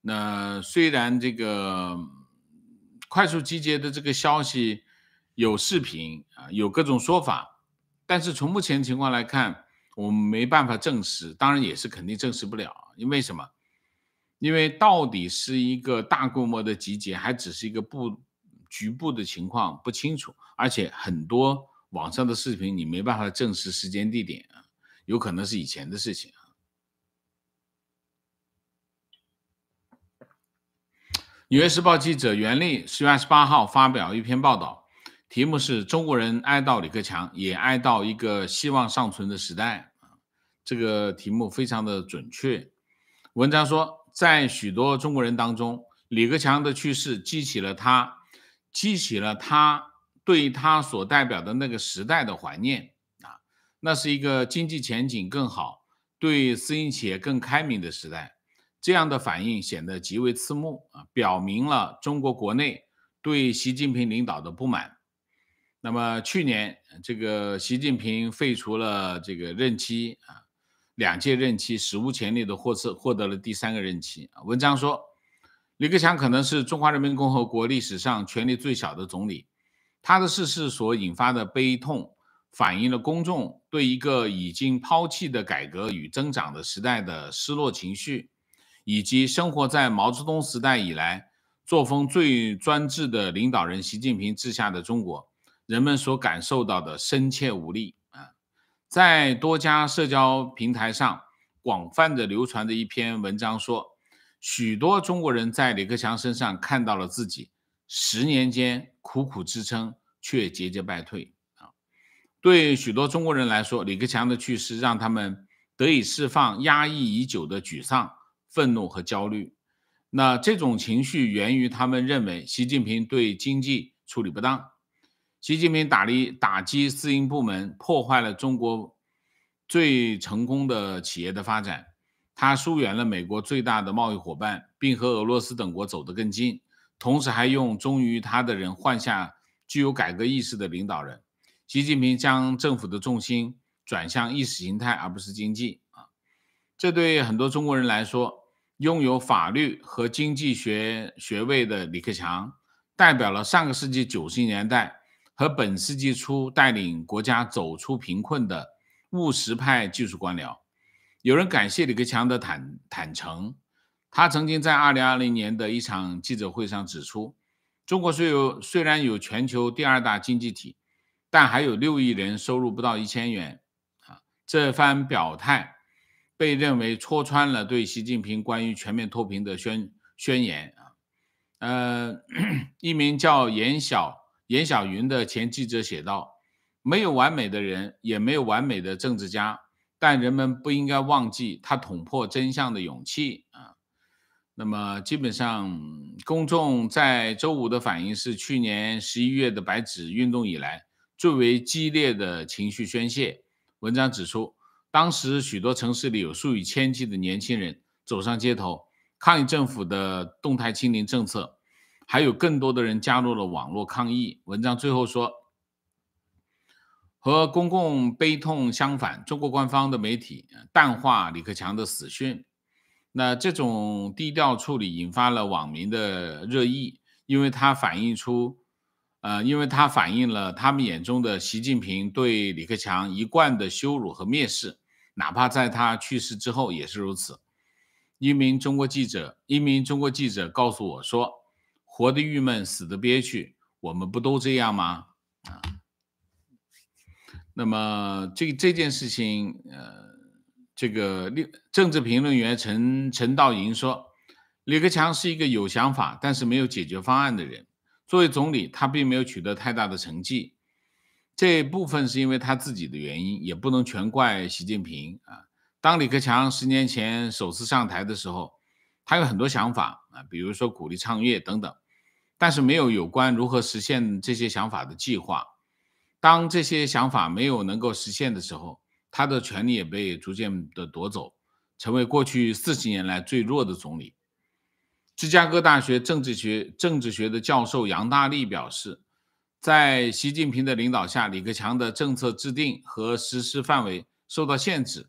那虽然这个快速集结的这个消息有视频啊，有各种说法，但是从目前情况来看，我们没办法证实，当然也是肯定证实不了。因为什么？因为到底是一个大规模的集结，还只是一个部局部的情况不清楚，而且很多网上的视频你没办法证实时间地点啊，有可能是以前的事情啊。《纽约时报》记者袁莉十月二十八号发表一篇报道，题目是“中国人哀悼李克强，也哀悼一个希望尚存的时代”。这个题目非常的准确。文章说，在许多中国人当中，李克强的去世激起了他，激起了他对他所代表的那个时代的怀念。啊，那是一个经济前景更好、对私营企业更开明的时代。这样的反应显得极为刺目啊，表明了中国国内对习近平领导的不满。那么去年这个习近平废除了这个任期啊，两届任期史无前例的获次获得了第三个任期。文章说，李克强可能是中华人民共和国历史上权力最小的总理，他的逝世所引发的悲痛，反映了公众对一个已经抛弃的改革与增长的时代的失落情绪。以及生活在毛泽东时代以来作风最专制的领导人习近平治下的中国，人们所感受到的深切无力啊，在多家社交平台上广泛的流传着一篇文章，说许多中国人在李克强身上看到了自己，十年间苦苦支撑却节节败退啊，对许多中国人来说，李克强的去世让他们得以释放压抑已久的沮丧。愤怒和焦虑，那这种情绪源于他们认为习近平对经济处理不当，习近平打力打击私营部门，破坏了中国最成功的企业的发展，他疏远了美国最大的贸易伙伴，并和俄罗斯等国走得更近，同时还用忠于他的人换下具有改革意识的领导人。习近平将政府的重心转向意识形态，而不是经济啊，这对很多中国人来说。拥有法律和经济学学位的李克强，代表了上个世纪九十年代和本世纪初带领国家走出贫困的务实派技术官僚。有人感谢李克强的坦坦诚，他曾经在二零二零年的一场记者会上指出，中国虽有虽然有全球第二大经济体，但还有六亿人收入不到一千元。啊，这番表态。被认为戳穿了对习近平关于全面脱贫的宣宣言啊，呃，(clears throat) 一名叫严小严小云的前记者写道：“没有完美的人，也没有完美的政治家，但人们不应该忘记他捅破真相的勇气啊。”那么，基本上公众在周五的反应是去年十一月的白纸运动以来最为激烈的情绪宣泄。文章指出。当时，许多城市里有数以千计的年轻人走上街头抗议政府的动态清零政策，还有更多的人加入了网络抗议。文章最后说，和公共悲痛相反，中国官方的媒体淡化李克强的死讯。那这种低调处理引发了网民的热议，因为它反映出，呃，因为它反映了他们眼中的习近平对李克强一贯的羞辱和蔑视。哪怕在他去世之后也是如此。一名中国记者，一名中国记者告诉我说：“活得郁闷，死得憋屈，我们不都这样吗？”啊。那么这这件事情，呃，这个政治评论员陈陈道云说，李克强是一个有想法，但是没有解决方案的人。作为总理，他并没有取得太大的成绩。这部分是因为他自己的原因，也不能全怪习近平啊。当李克强十年前首次上台的时候，他有很多想法啊，比如说鼓励创业等等，但是没有有关如何实现这些想法的计划。当这些想法没有能够实现的时候，他的权力也被逐渐的夺走，成为过去四十年来最弱的总理。芝加哥大学政治学政治学的教授杨大力表示。在习近平的领导下，李克强的政策制定和实施范围受到限制。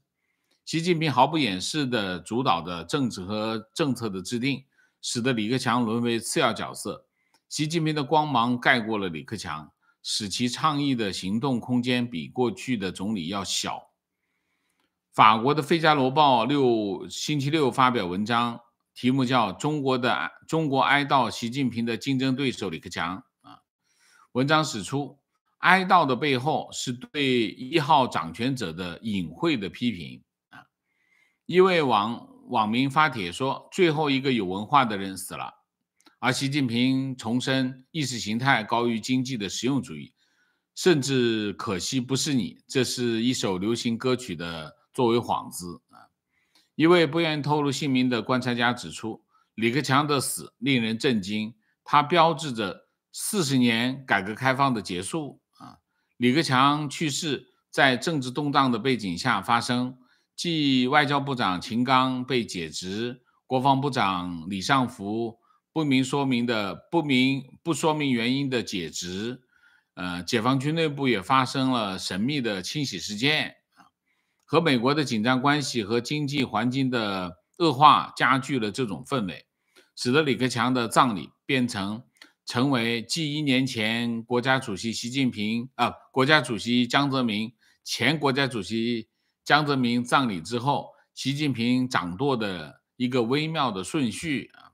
习近平毫不掩饰地主导的政治和政策的制定，使得李克强沦为次要角色。习近平的光芒盖过了李克强，使其倡议的行动空间比过去的总理要小。法国的《费加罗报》六星期六发表文章，题目叫《中国的中国哀悼习近平的竞争对手李克强》。文章指出，哀悼的背后是对一号掌权者的隐晦的批评啊。一位网网民发帖说：“最后一个有文化的人死了。”而习近平重申意识形态高于经济的实用主义，甚至可惜不是你，这是一首流行歌曲的作为幌子啊。一位不愿透露姓名的观察家指出，李克强的死令人震惊，它标志着。四十年改革开放的结束啊，李克强去世，在政治动荡的背景下发生，继外交部长秦刚被解职，国防部长李尚福不明说明的不明不说明原因的解职，呃，解放军内部也发生了神秘的清洗事件啊，和美国的紧张关系和经济环境的恶化加剧了这种氛围，使得李克强的葬礼变成。成为继一年前国家主席习近平啊，国家主席江泽民前国家主席江泽民葬礼之后，习近平掌舵的一个微妙的顺序啊。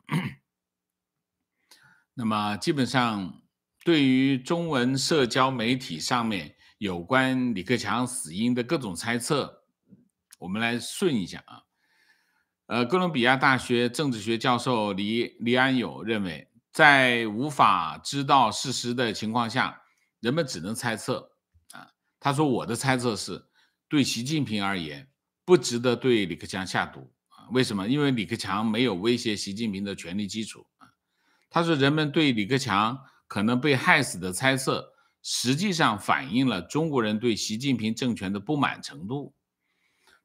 那么，基本上对于中文社交媒体上面有关李克强死因的各种猜测，我们来顺一下啊。呃，哥伦比亚大学政治学教授李李安友认为。在无法知道事实的情况下，人们只能猜测。啊，他说：“我的猜测是，对习近平而言，不值得对李克强下毒。啊，为什么？因为李克强没有威胁习近平的权力基础。啊，他说，人们对李克强可能被害死的猜测，实际上反映了中国人对习近平政权的不满程度。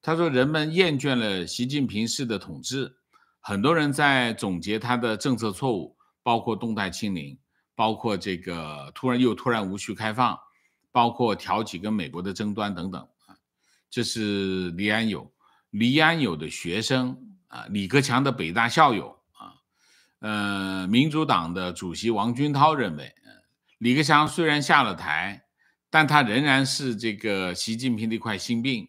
他说，人们厌倦了习近平式的统治，很多人在总结他的政策错误。”包括动态清零，包括这个突然又突然无序开放，包括挑起跟美国的争端等等啊，这是黎安友，黎安友的学生啊，李克强的北大校友啊，呃，民主党的主席王军涛认为，李克强虽然下了台，但他仍然是这个习近平的一块心病，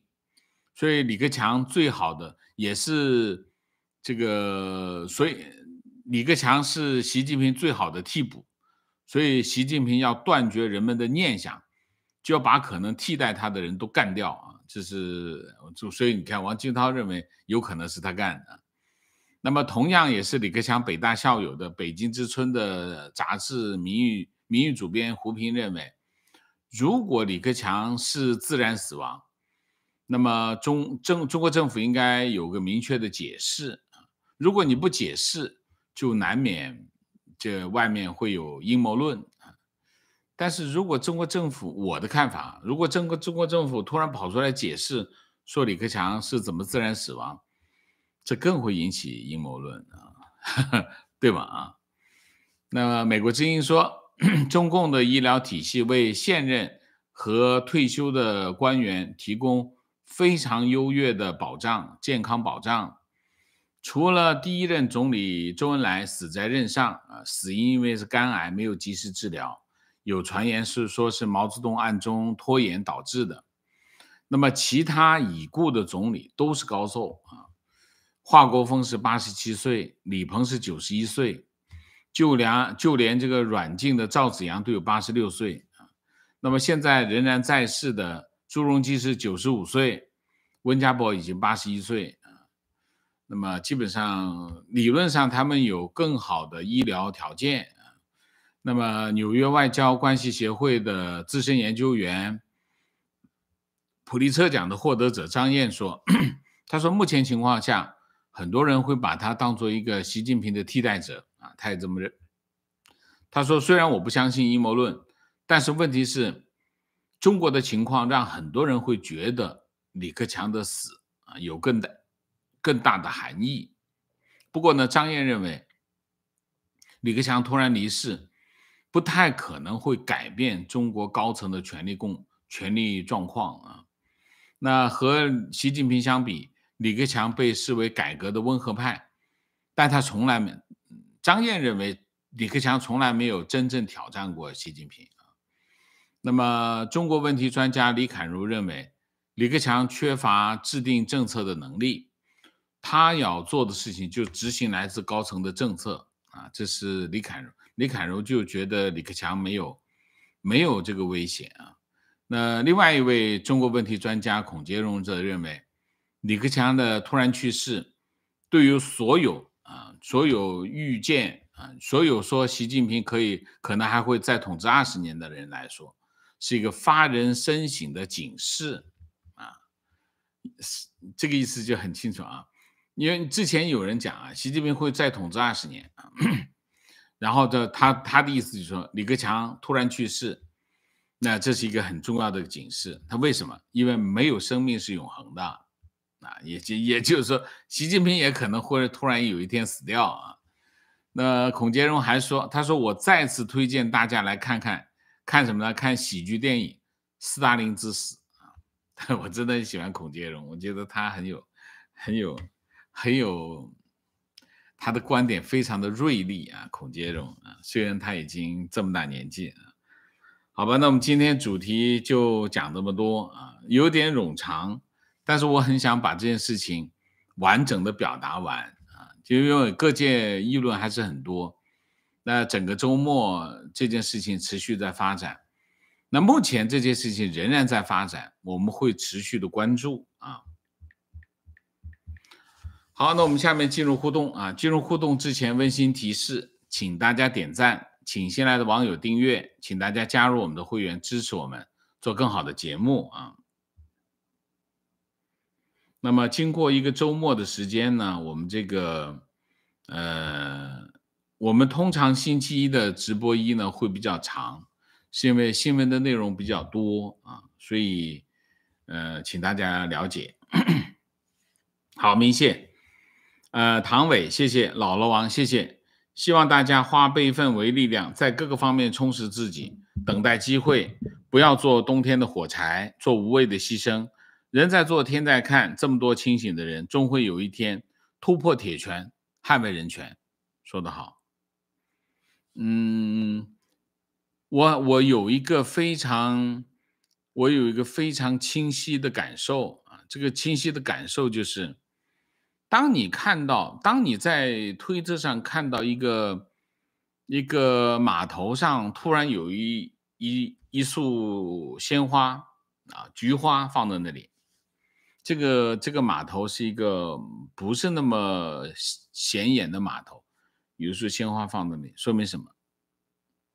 所以李克强最好的也是这个，所以。李克强是习近平最好的替补，所以习近平要断绝人们的念想，就要把可能替代他的人都干掉啊！这是就所以你看，王金涛认为有可能是他干的。那么，同样也是李克强北大校友的《北京之春》的杂志名誉名誉主编胡平认为，如果李克强是自然死亡，那么中政中国政府应该有个明确的解释如果你不解释，就难免这外面会有阴谋论啊，但是如果中国政府，我的看法，如果中国中国政府突然跑出来解释说李克强是怎么自然死亡，这更会引起阴谋论啊，(laughs) 对吧啊？那美国之音说，中共的医疗体系为现任和退休的官员提供非常优越的保障，健康保障。除了第一任总理周恩来死在任上啊，死因因为是肝癌，没有及时治疗，有传言是说是毛泽东暗中拖延导致的。那么其他已故的总理都是高寿啊，华国锋是八十七岁，李鹏是九十一岁，就连就连这个软禁的赵紫阳都有八十六岁啊。那么现在仍然在世的朱镕基是九十五岁，温家宝已经八十一岁。那么基本上，理论上他们有更好的医疗条件啊。那么纽约外交关系协会的资深研究员、普利策奖的获得者张燕说，他说目前情况下，很多人会把他当做一个习近平的替代者啊。他也这么认。他说虽然我不相信阴谋论，但是问题是，中国的情况让很多人会觉得李克强的死啊有更大的。更大的含义。不过呢，张燕认为，李克强突然离世，不太可能会改变中国高层的权力共权力状况啊。那和习近平相比，李克强被视为改革的温和派，但他从来没，张燕认为李克强从来没有真正挑战过习近平啊。那么，中国问题专家李侃如认为，李克强缺乏制定政策的能力。他要做的事情就执行来自高层的政策啊，这是李凯荣。李凯荣就觉得李克强没有，没有这个危险啊。那另外一位中国问题专家孔杰荣则认为，李克强的突然去世，对于所有啊，所有预见啊，所有说习近平可以可能还会再统治二十年的人来说，是一个发人深省的警示啊。这个意思就很清楚啊。因为之前有人讲啊，习近平会再统治二十年，(clears throat) 然后的他他的意思就是说李克强突然去世，那这是一个很重要的警示。他为什么？因为没有生命是永恒的，啊，也就也就是说，习近平也可能会突然有一天死掉啊。那孔杰荣还说，他说我再次推荐大家来看看看什么呢？看喜剧电影《斯大林之死》啊。(laughs) 我真的很喜欢孔杰荣，我觉得他很有很有。很有，他的观点非常的锐利啊，孔杰荣啊，虽然他已经这么大年纪啊，好吧，那我们今天主题就讲这么多啊，有点冗长，但是我很想把这件事情完整的表达完啊，就因为各界议论还是很多，那整个周末这件事情持续在发展，那目前这件事情仍然在发展，我们会持续的关注。好，那我们下面进入互动啊。进入互动之前，温馨提示，请大家点赞，请新来的网友订阅，请大家加入我们的会员，支持我们做更好的节目啊。那么，经过一个周末的时间呢，我们这个，呃，我们通常星期一的直播一呢会比较长，是因为新闻的内容比较多啊，所以呃，请大家了解。(coughs) 好，明谢。呃，唐伟，谢谢，老罗王，谢谢。希望大家化备份为力量，在各个方面充实自己，等待机会，不要做冬天的火柴，做无谓的牺牲。人在做，天在看。这么多清醒的人，终会有一天突破铁拳，捍卫人权。说的好。嗯，我我有一个非常，我有一个非常清晰的感受啊，这个清晰的感受就是。当你看到，当你在推特上看到一个一个码头上突然有一一一束鲜花啊，菊花放在那里，这个这个码头是一个不是那么显眼的码头，有一束鲜花放在那里，说明什么？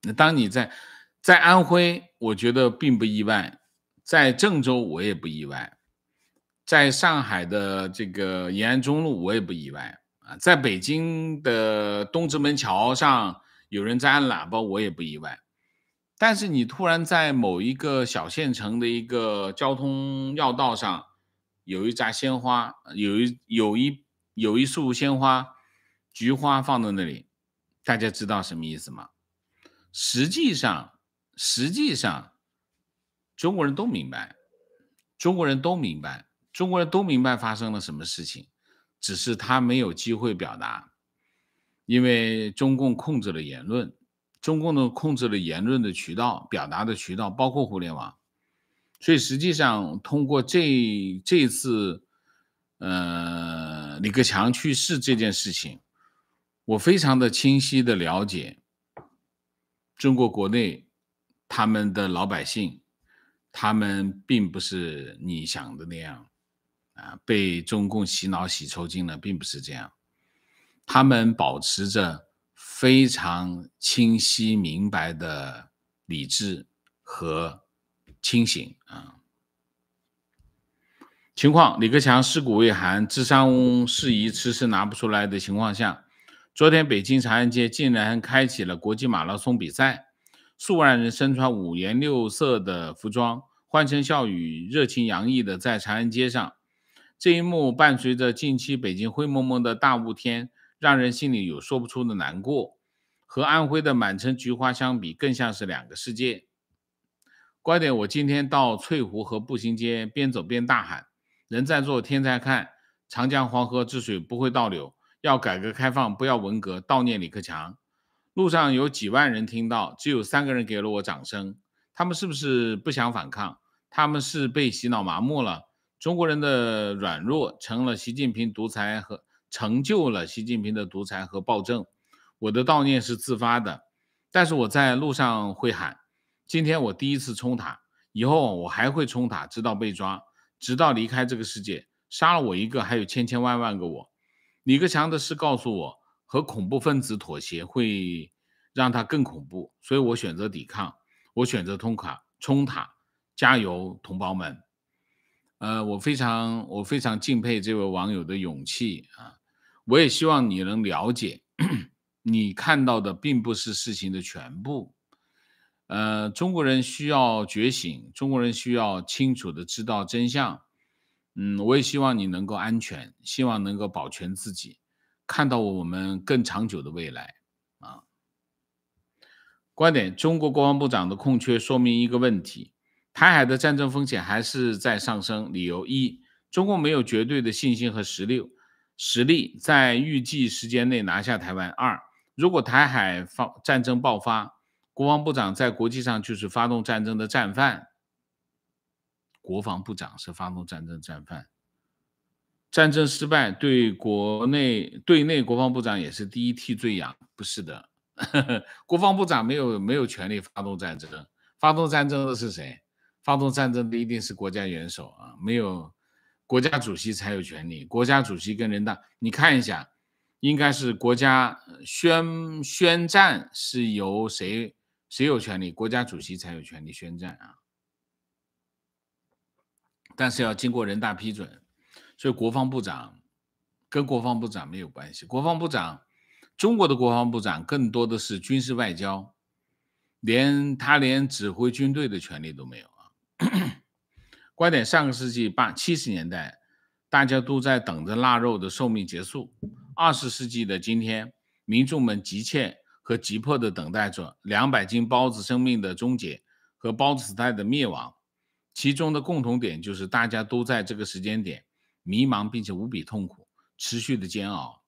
那当你在在安徽，我觉得并不意外，在郑州我也不意外。在上海的这个延安中路，我也不意外啊；在北京的东直门桥上有人在按喇叭，我也不意外。但是你突然在某一个小县城的一个交通要道上，有一扎鲜花，有一有一有一束鲜花，菊花放在那里，大家知道什么意思吗？实际上，实际上，中国人都明白，中国人都明白。中国人都明白发生了什么事情，只是他没有机会表达，因为中共控制了言论，中共呢控制了言论的渠道，表达的渠道包括互联网，所以实际上通过这这次，呃，李克强去世这件事情，我非常的清晰的了解，中国国内他们的老百姓，他们并不是你想的那样。啊，被中共洗脑洗抽筋了，并不是这样，他们保持着非常清晰明白的理智和清醒啊。情况：李克强尸骨未寒，智商事宜迟迟拿不出来的情况下，昨天北京长安街竟然开启了国际马拉松比赛，数万人身穿五颜六色的服装，欢声笑语，热情洋溢的在长安街上。这一幕伴随着近期北京灰蒙蒙的大雾天，让人心里有说不出的难过。和安徽的满城菊花相比，更像是两个世界。乖点，我今天到翠湖和步行街边走边大喊：“人在做，天在看。长江黄河之水不会倒流，要改革开放，不要文革。悼念李克强。”路上有几万人听到，只有三个人给了我掌声。他们是不是不想反抗？他们是被洗脑麻木了？中国人的软弱成了习近平独裁和成就了习近平的独裁和暴政。我的悼念是自发的，但是我在路上会喊：今天我第一次冲塔，以后我还会冲塔，直到被抓，直到离开这个世界。杀了我一个，还有千千万万个我。李克强的事告诉我，和恐怖分子妥协会让他更恐怖，所以我选择抵抗，我选择冲塔，冲塔，加油，同胞们！呃，我非常我非常敬佩这位网友的勇气啊！我也希望你能了解，(clears throat) 你看到的并不是事情的全部。呃，中国人需要觉醒，中国人需要清楚的知道真相。嗯，我也希望你能够安全，希望能够保全自己，看到我们更长久的未来啊！观点：中国国防部长的空缺说明一个问题。台海的战争风险还是在上升。理由一：中共没有绝对的信心和实力实力在预计时间内拿下台湾。二：如果台海发战争爆发，国防部长在国际上就是发动战争的战犯。国防部长是发动战争战犯。战争失败对国内对内，国防部长也是第一替罪羊。不是的，(laughs) 国防部长没有没有权利发动战争。发动战争的是谁？发动战争不一定是国家元首啊，没有国家主席才有权利。国家主席跟人大，你看一下，应该是国家宣宣战是由谁谁有权利？国家主席才有权利宣战啊。但是要经过人大批准，所以国防部长跟国防部长没有关系。国防部长，中国的国防部长更多的是军事外交，连他连指挥军队的权利都没有。观点：上个世纪八七十年代，大家都在等着腊肉的寿命结束；二十世纪的今天，民众们急切和急迫地等待着两百斤包子生命的终结和包子时代的灭亡。其中的共同点就是大家都在这个时间点迷茫并且无比痛苦，持续的煎熬。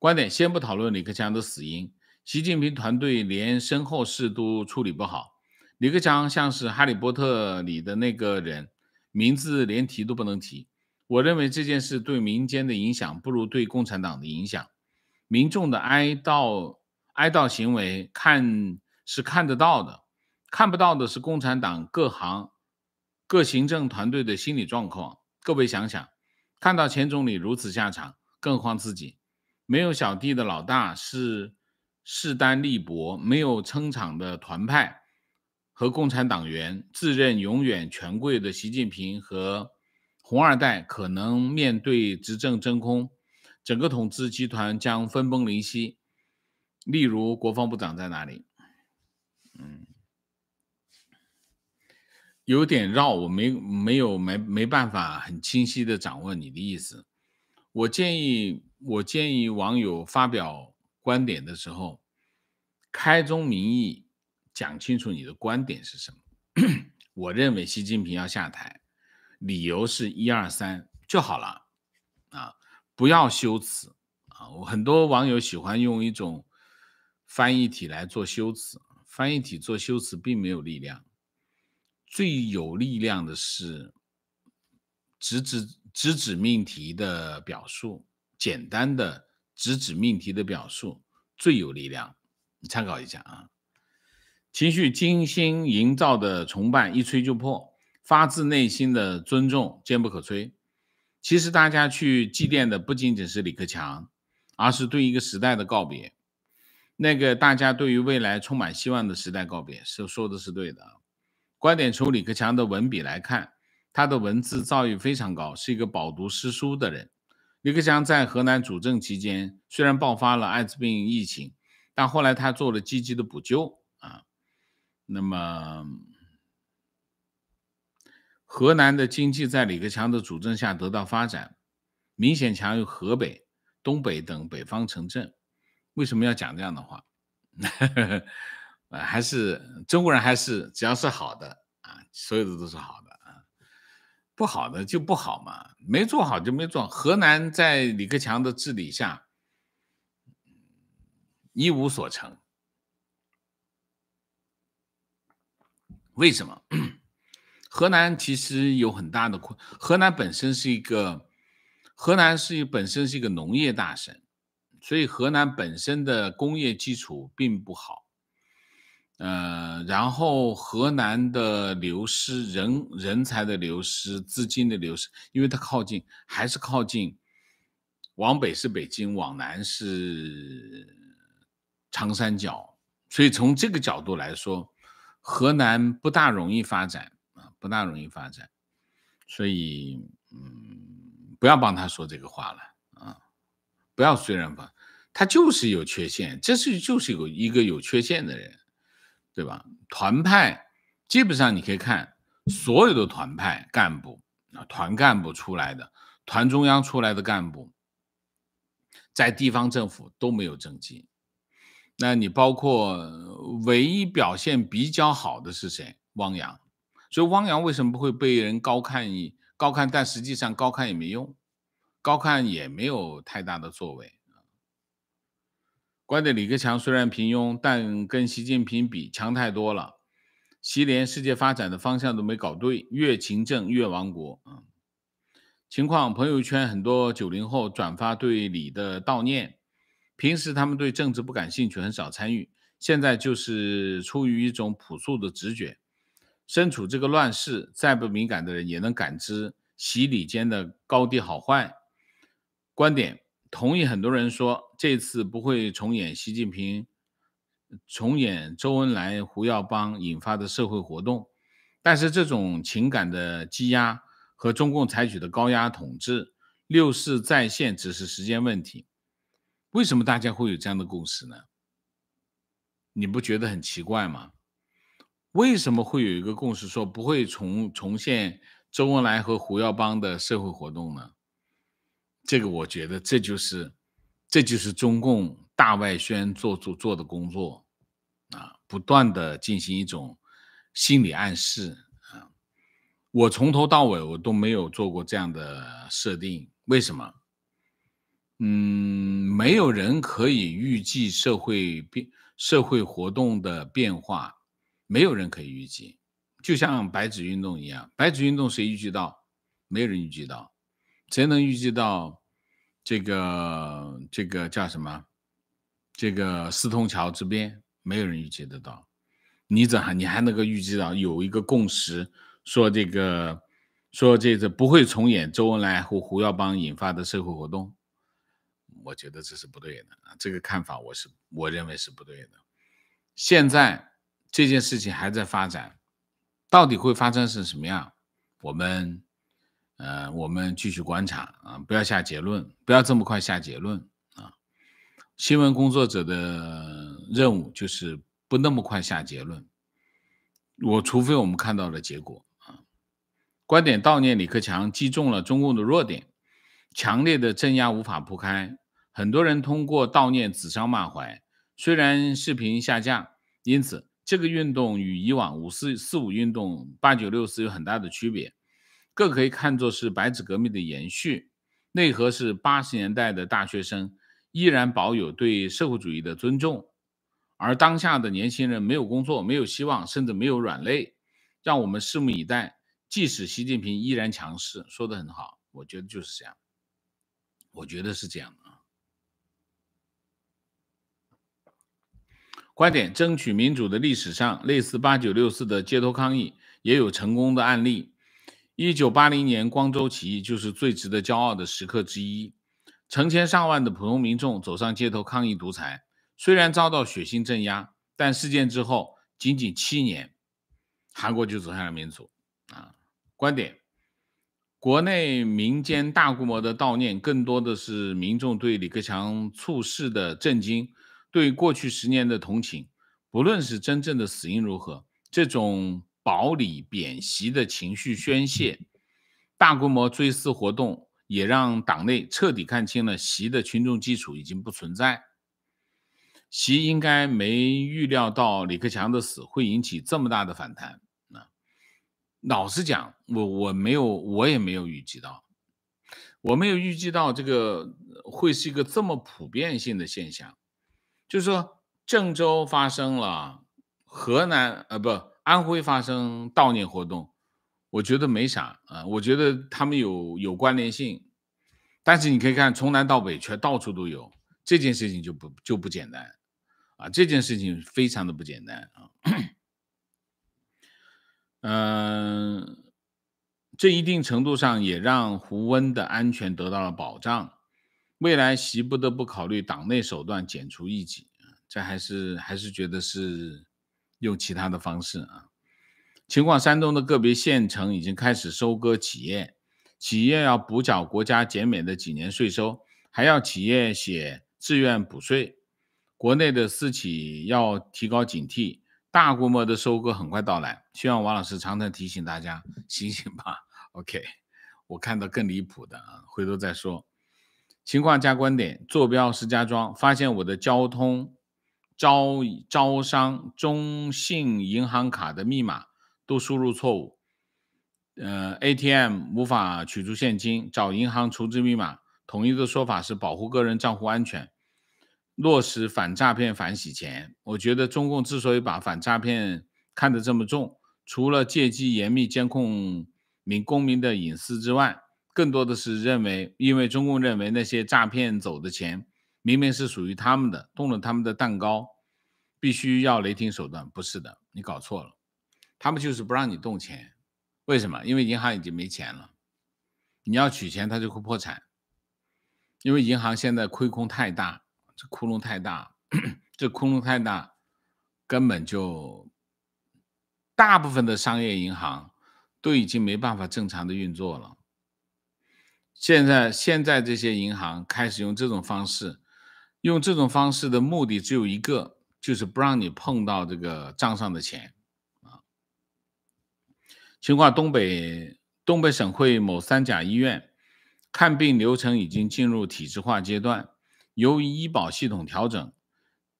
观点：先不讨论李克强的死因，习近平团队连身后事都处理不好。李克强像是《哈利波特》里的那个人，名字连提都不能提。我认为这件事对民间的影响不如对共产党的影响。民众的哀悼、哀悼行为看是看得到的，看不到的是共产党各行、各行政团队的心理状况。各位想想，看到前总理如此下场，更何况自己没有小弟的老大是势单力薄、没有撑场的团派。和共产党员自认永远权贵的习近平和红二代，可能面对执政真空，整个统治集团将分崩离析。例如，国防部长在哪里？嗯，有点绕，我没没有没没办法很清晰的掌握你的意思。我建议，我建议网友发表观点的时候，开宗明义。讲清楚你的观点是什么？我认为习近平要下台，理由是一二三就好了啊！不要修辞啊！我很多网友喜欢用一种翻译体来做修辞，翻译体做修辞并没有力量，最有力量的是直指直指命题的表述，简单的直指命题的表述最有力量。你参考一下啊！情绪精心营造的崇拜一吹就破，发自内心的尊重坚不可摧。其实大家去祭奠的不仅仅是李克强，而是对一个时代的告别，那个大家对于未来充满希望的时代告别是说的是对的。观点从李克强的文笔来看，他的文字造诣非常高，是一个饱读诗书的人。李克强在河南主政期间，虽然爆发了艾滋病疫情，但后来他做了积极的补救。那么，河南的经济在李克强的主政下得到发展，明显强于河北、东北等北方城镇。为什么要讲这样的话？(laughs) 呃，还是中国人，还是只要是好的啊，所有的都是好的啊，不好的就不好嘛，没做好就没做河南在李克强的治理下一无所成。为什么？(clears throat) 河南其实有很大的困，河南本身是一个，河南是本身是一个农业大省，所以河南本身的工业基础并不好。呃，然后河南的流失人人才的流失，资金的流失，因为它靠近，还是靠近，往北是北京，往南是长三角，所以从这个角度来说。河南不大容易发展啊，不大容易发展，所以嗯，不要帮他说这个话了啊，不要虽然吧，他就是有缺陷，这是就是有一个有缺陷的人，对吧？团派基本上你可以看所有的团派干部啊，团干部出来的，团中央出来的干部，在地方政府都没有政绩。那你包括唯一表现比较好的是谁？汪洋。所以汪洋为什么会被人高看一高看？但实际上高看也没用，高看也没有太大的作为。观点：李克强虽然平庸，但跟习近平比强太多了。习连世界发展的方向都没搞对，越勤政越亡国啊！情况：朋友圈很多九零后转发对李的悼念。平时他们对政治不感兴趣，很少参与。现在就是出于一种朴素的直觉，身处这个乱世，再不敏感的人也能感知洗礼间的高低好坏。观点同意很多人说，这次不会重演习近平、重演周恩来、胡耀邦引发的社会活动。但是这种情感的积压和中共采取的高压统治，六四再现只是时间问题。为什么大家会有这样的共识呢？你不觉得很奇怪吗？为什么会有一个共识说不会重重现周恩来和胡耀邦的社会活动呢？这个我觉得这就是，这就是中共大外宣做做做的工作啊，不断的进行一种心理暗示啊。我从头到尾我都没有做过这样的设定，为什么？嗯，没有人可以预计社会变、社会活动的变化，没有人可以预计，就像白纸运动一样。白纸运动谁预计到？没有人预计到，谁能预计到？这个这个叫什么？这个四通桥之边没有人预计得到，你怎还你还能够预计到？有一个共识，说这个说这个不会重演周恩来和胡耀邦引发的社会活动。我觉得这是不对的啊，这个看法我是我认为是不对的。现在这件事情还在发展，到底会发生是什么样？我们呃，我们继续观察啊，不要下结论，不要这么快下结论啊。新闻工作者的任务就是不那么快下结论。我除非我们看到了结果啊。观点悼念李克强击中了中共的弱点，强烈的镇压无法铺开。很多人通过悼念指桑骂槐，虽然视频下架，因此这个运动与以往五四四五运动、八九六四有很大的区别，更可以看作是白纸革命的延续，内核是八十年代的大学生依然保有对社会主义的尊重，而当下的年轻人没有工作、没有希望，甚至没有软肋，让我们拭目以待。即使习近平依然强势，说的很好，我觉得就是这样，我觉得是这样的。观点：争取民主的历史上，类似八九六四的街头抗议也有成功的案例。一九八零年光州起义就是最值得骄傲的时刻之一，成千上万的普通民众走上街头抗议独裁，虽然遭到血腥镇压，但事件之后仅仅七年，韩国就走向了民主。啊，观点：国内民间大规模的悼念，更多的是民众对李克强猝逝的震惊。对过去十年的同情，不论是真正的死因如何，这种保李贬习的情绪宣泄，大规模追思活动，也让党内彻底看清了习的群众基础已经不存在。习应该没预料到李克强的死会引起这么大的反弹啊！老实讲，我我没有，我也没有预计到，我没有预计到这个会是一个这么普遍性的现象。就说郑州发生了河南啊不安徽发生悼念活动，我觉得没啥啊，我觉得他们有有关联性，但是你可以看从南到北却到处都有这件事情就不就不简单啊，这件事情非常的不简单啊，嗯，这一定程度上也让胡温的安全得到了保障。未来习不得不考虑党内手段剪除异己，这还是还是觉得是用其他的方式啊。情况山东的个别县城已经开始收割企业，企业要补缴国家减免的几年税收，还要企业写自愿补税。国内的私企要提高警惕，大规模的收割很快到来。希望王老师常常提醒大家醒醒吧。(laughs) OK，我看到更离谱的啊，回头再说。情况加观点，坐标石家庄，发现我的交通招招商中信银行卡的密码都输入错误，呃，ATM 无法取出现金，找银行重置密码。统一的说法是保护个人账户安全，落实反诈骗、反洗钱。我觉得中共之所以把反诈骗看得这么重，除了借机严密监控民公民的隐私之外。更多的是认为，因为中共认为那些诈骗走的钱，明明是属于他们的，动了他们的蛋糕，必须要雷霆手段。不是的，你搞错了，他们就是不让你动钱。为什么？因为银行已经没钱了，你要取钱，它就会破产。因为银行现在亏空太大，这窟窿太大，这窟窿太大，根本就大部分的商业银行都已经没办法正常的运作了。现在，现在这些银行开始用这种方式，用这种方式的目的只有一个，就是不让你碰到这个账上的钱啊。情况：东北，东北省会某三甲医院，看病流程已经进入体制化阶段。由于医保系统调整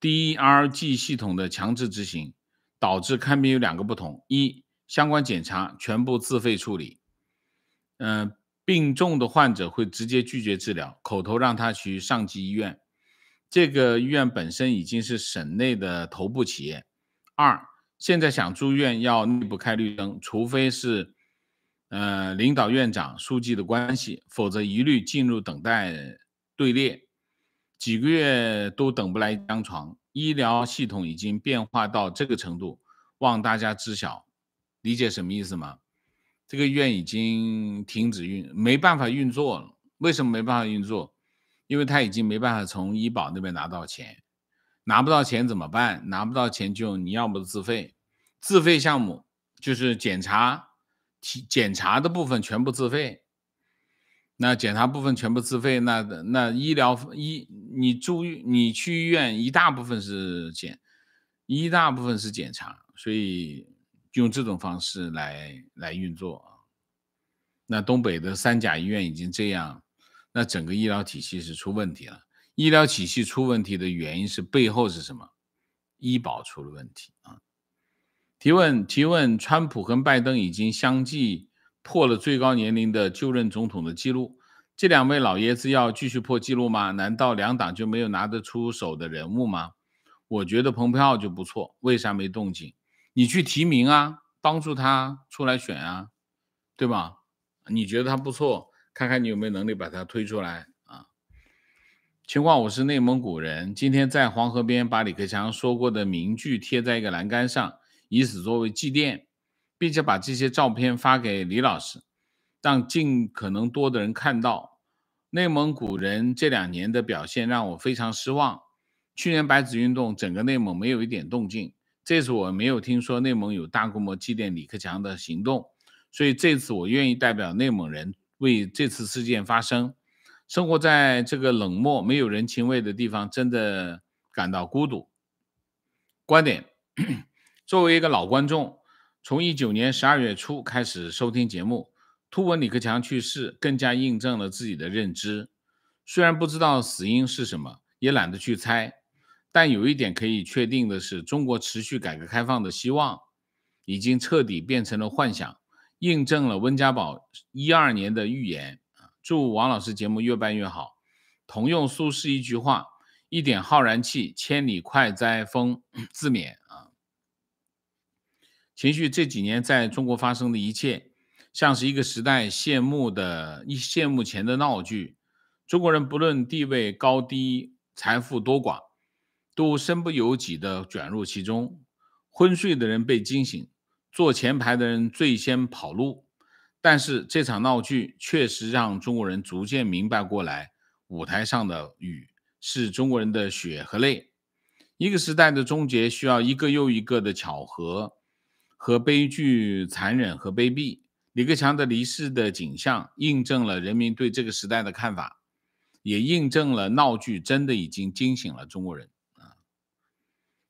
d r g 系统的强制执行，导致看病有两个不同：一，相关检查全部自费处理。嗯。病重的患者会直接拒绝治疗，口头让他去上级医院。这个医院本身已经是省内的头部企业。二，现在想住院要内部开绿灯，除非是呃领导、院长、书记的关系，否则一律进入等待队列，几个月都等不来一张床。医疗系统已经变化到这个程度，望大家知晓，理解什么意思吗？这个医院已经停止运，没办法运作了。为什么没办法运作？因为他已经没办法从医保那边拿到钱，拿不到钱怎么办？拿不到钱就你要么自费，自费项目就是检查，体检查的部分全部自费。那检查部分全部自费，那那医疗医你住你去医院一大部分是检，一大部分是检查，所以。用这种方式来来运作啊，那东北的三甲医院已经这样，那整个医疗体系是出问题了。医疗体系出问题的原因是背后是什么？医保出了问题啊。提问提问，川普跟拜登已经相继破了最高年龄的就任总统的记录，这两位老爷子要继续破记录吗？难道两党就没有拿得出手的人物吗？我觉得蓬佩奥就不错，为啥没动静？你去提名啊，帮助他出来选啊，对吧？你觉得他不错，看看你有没有能力把他推出来啊。情况我是内蒙古人，今天在黄河边把李克强说过的名句贴在一个栏杆上，以此作为祭奠，并且把这些照片发给李老师，让尽可能多的人看到。内蒙古人这两年的表现让我非常失望。去年白纸运动，整个内蒙没有一点动静。这次我没有听说内蒙有大规模祭奠李克强的行动，所以这次我愿意代表内蒙人为这次事件发声。生活在这个冷漠、没有人情味的地方，真的感到孤独。观点：(clears throat) 作为一个老观众，从一九年十二月初开始收听节目，突闻李克强去世，更加印证了自己的认知。虽然不知道死因是什么，也懒得去猜。但有一点可以确定的是，中国持续改革开放的希望，已经彻底变成了幻想，印证了温家宝一二年的预言啊！祝王老师节目越办越好。同用苏轼一句话：“一点浩然气，千里快哉风。”自勉啊！情绪这几年在中国发生的一切，像是一个时代谢幕的一谢幕前的闹剧。中国人不论地位高低，财富多寡。都身不由己地卷入其中，昏睡的人被惊醒，坐前排的人最先跑路。但是这场闹剧确实让中国人逐渐明白过来：舞台上的雨是中国人的血和泪。一个时代的终结需要一个又一个的巧合和悲剧，残忍和卑鄙。李克强的离世的景象印证了人民对这个时代的看法，也印证了闹剧真的已经惊醒了中国人。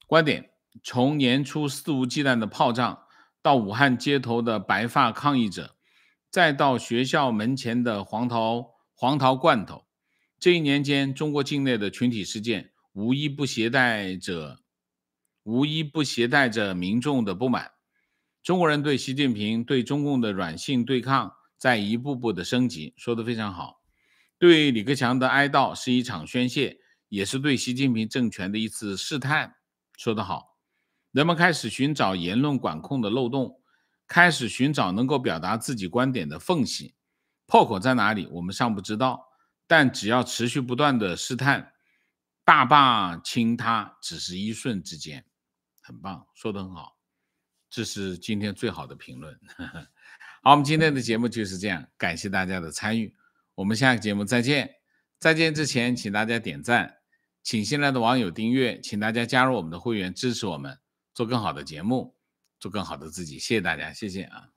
观点：从年初肆无忌惮的炮仗，到武汉街头的白发抗议者，再到学校门前的黄桃黄桃罐头，这一年间，中国境内的群体事件无一不携带者，无一不携带着民众的不满。中国人对习近平对中共的软性对抗在一步步的升级。说的非常好，对李克强的哀悼是一场宣泄，也是对习近平政权的一次试探。说得好，人们开始寻找言论管控的漏洞，开始寻找能够表达自己观点的缝隙，破口在哪里我们尚不知道，但只要持续不断的试探，大坝倾塌只是一瞬之间，很棒，说得很好，这是今天最好的评论。(laughs) 好，我们今天的节目就是这样，感谢大家的参与，我们下个节目再见。再见之前，请大家点赞。请新来的网友订阅，请大家加入我们的会员，支持我们做更好的节目，做更好的自己。谢谢大家，谢谢啊。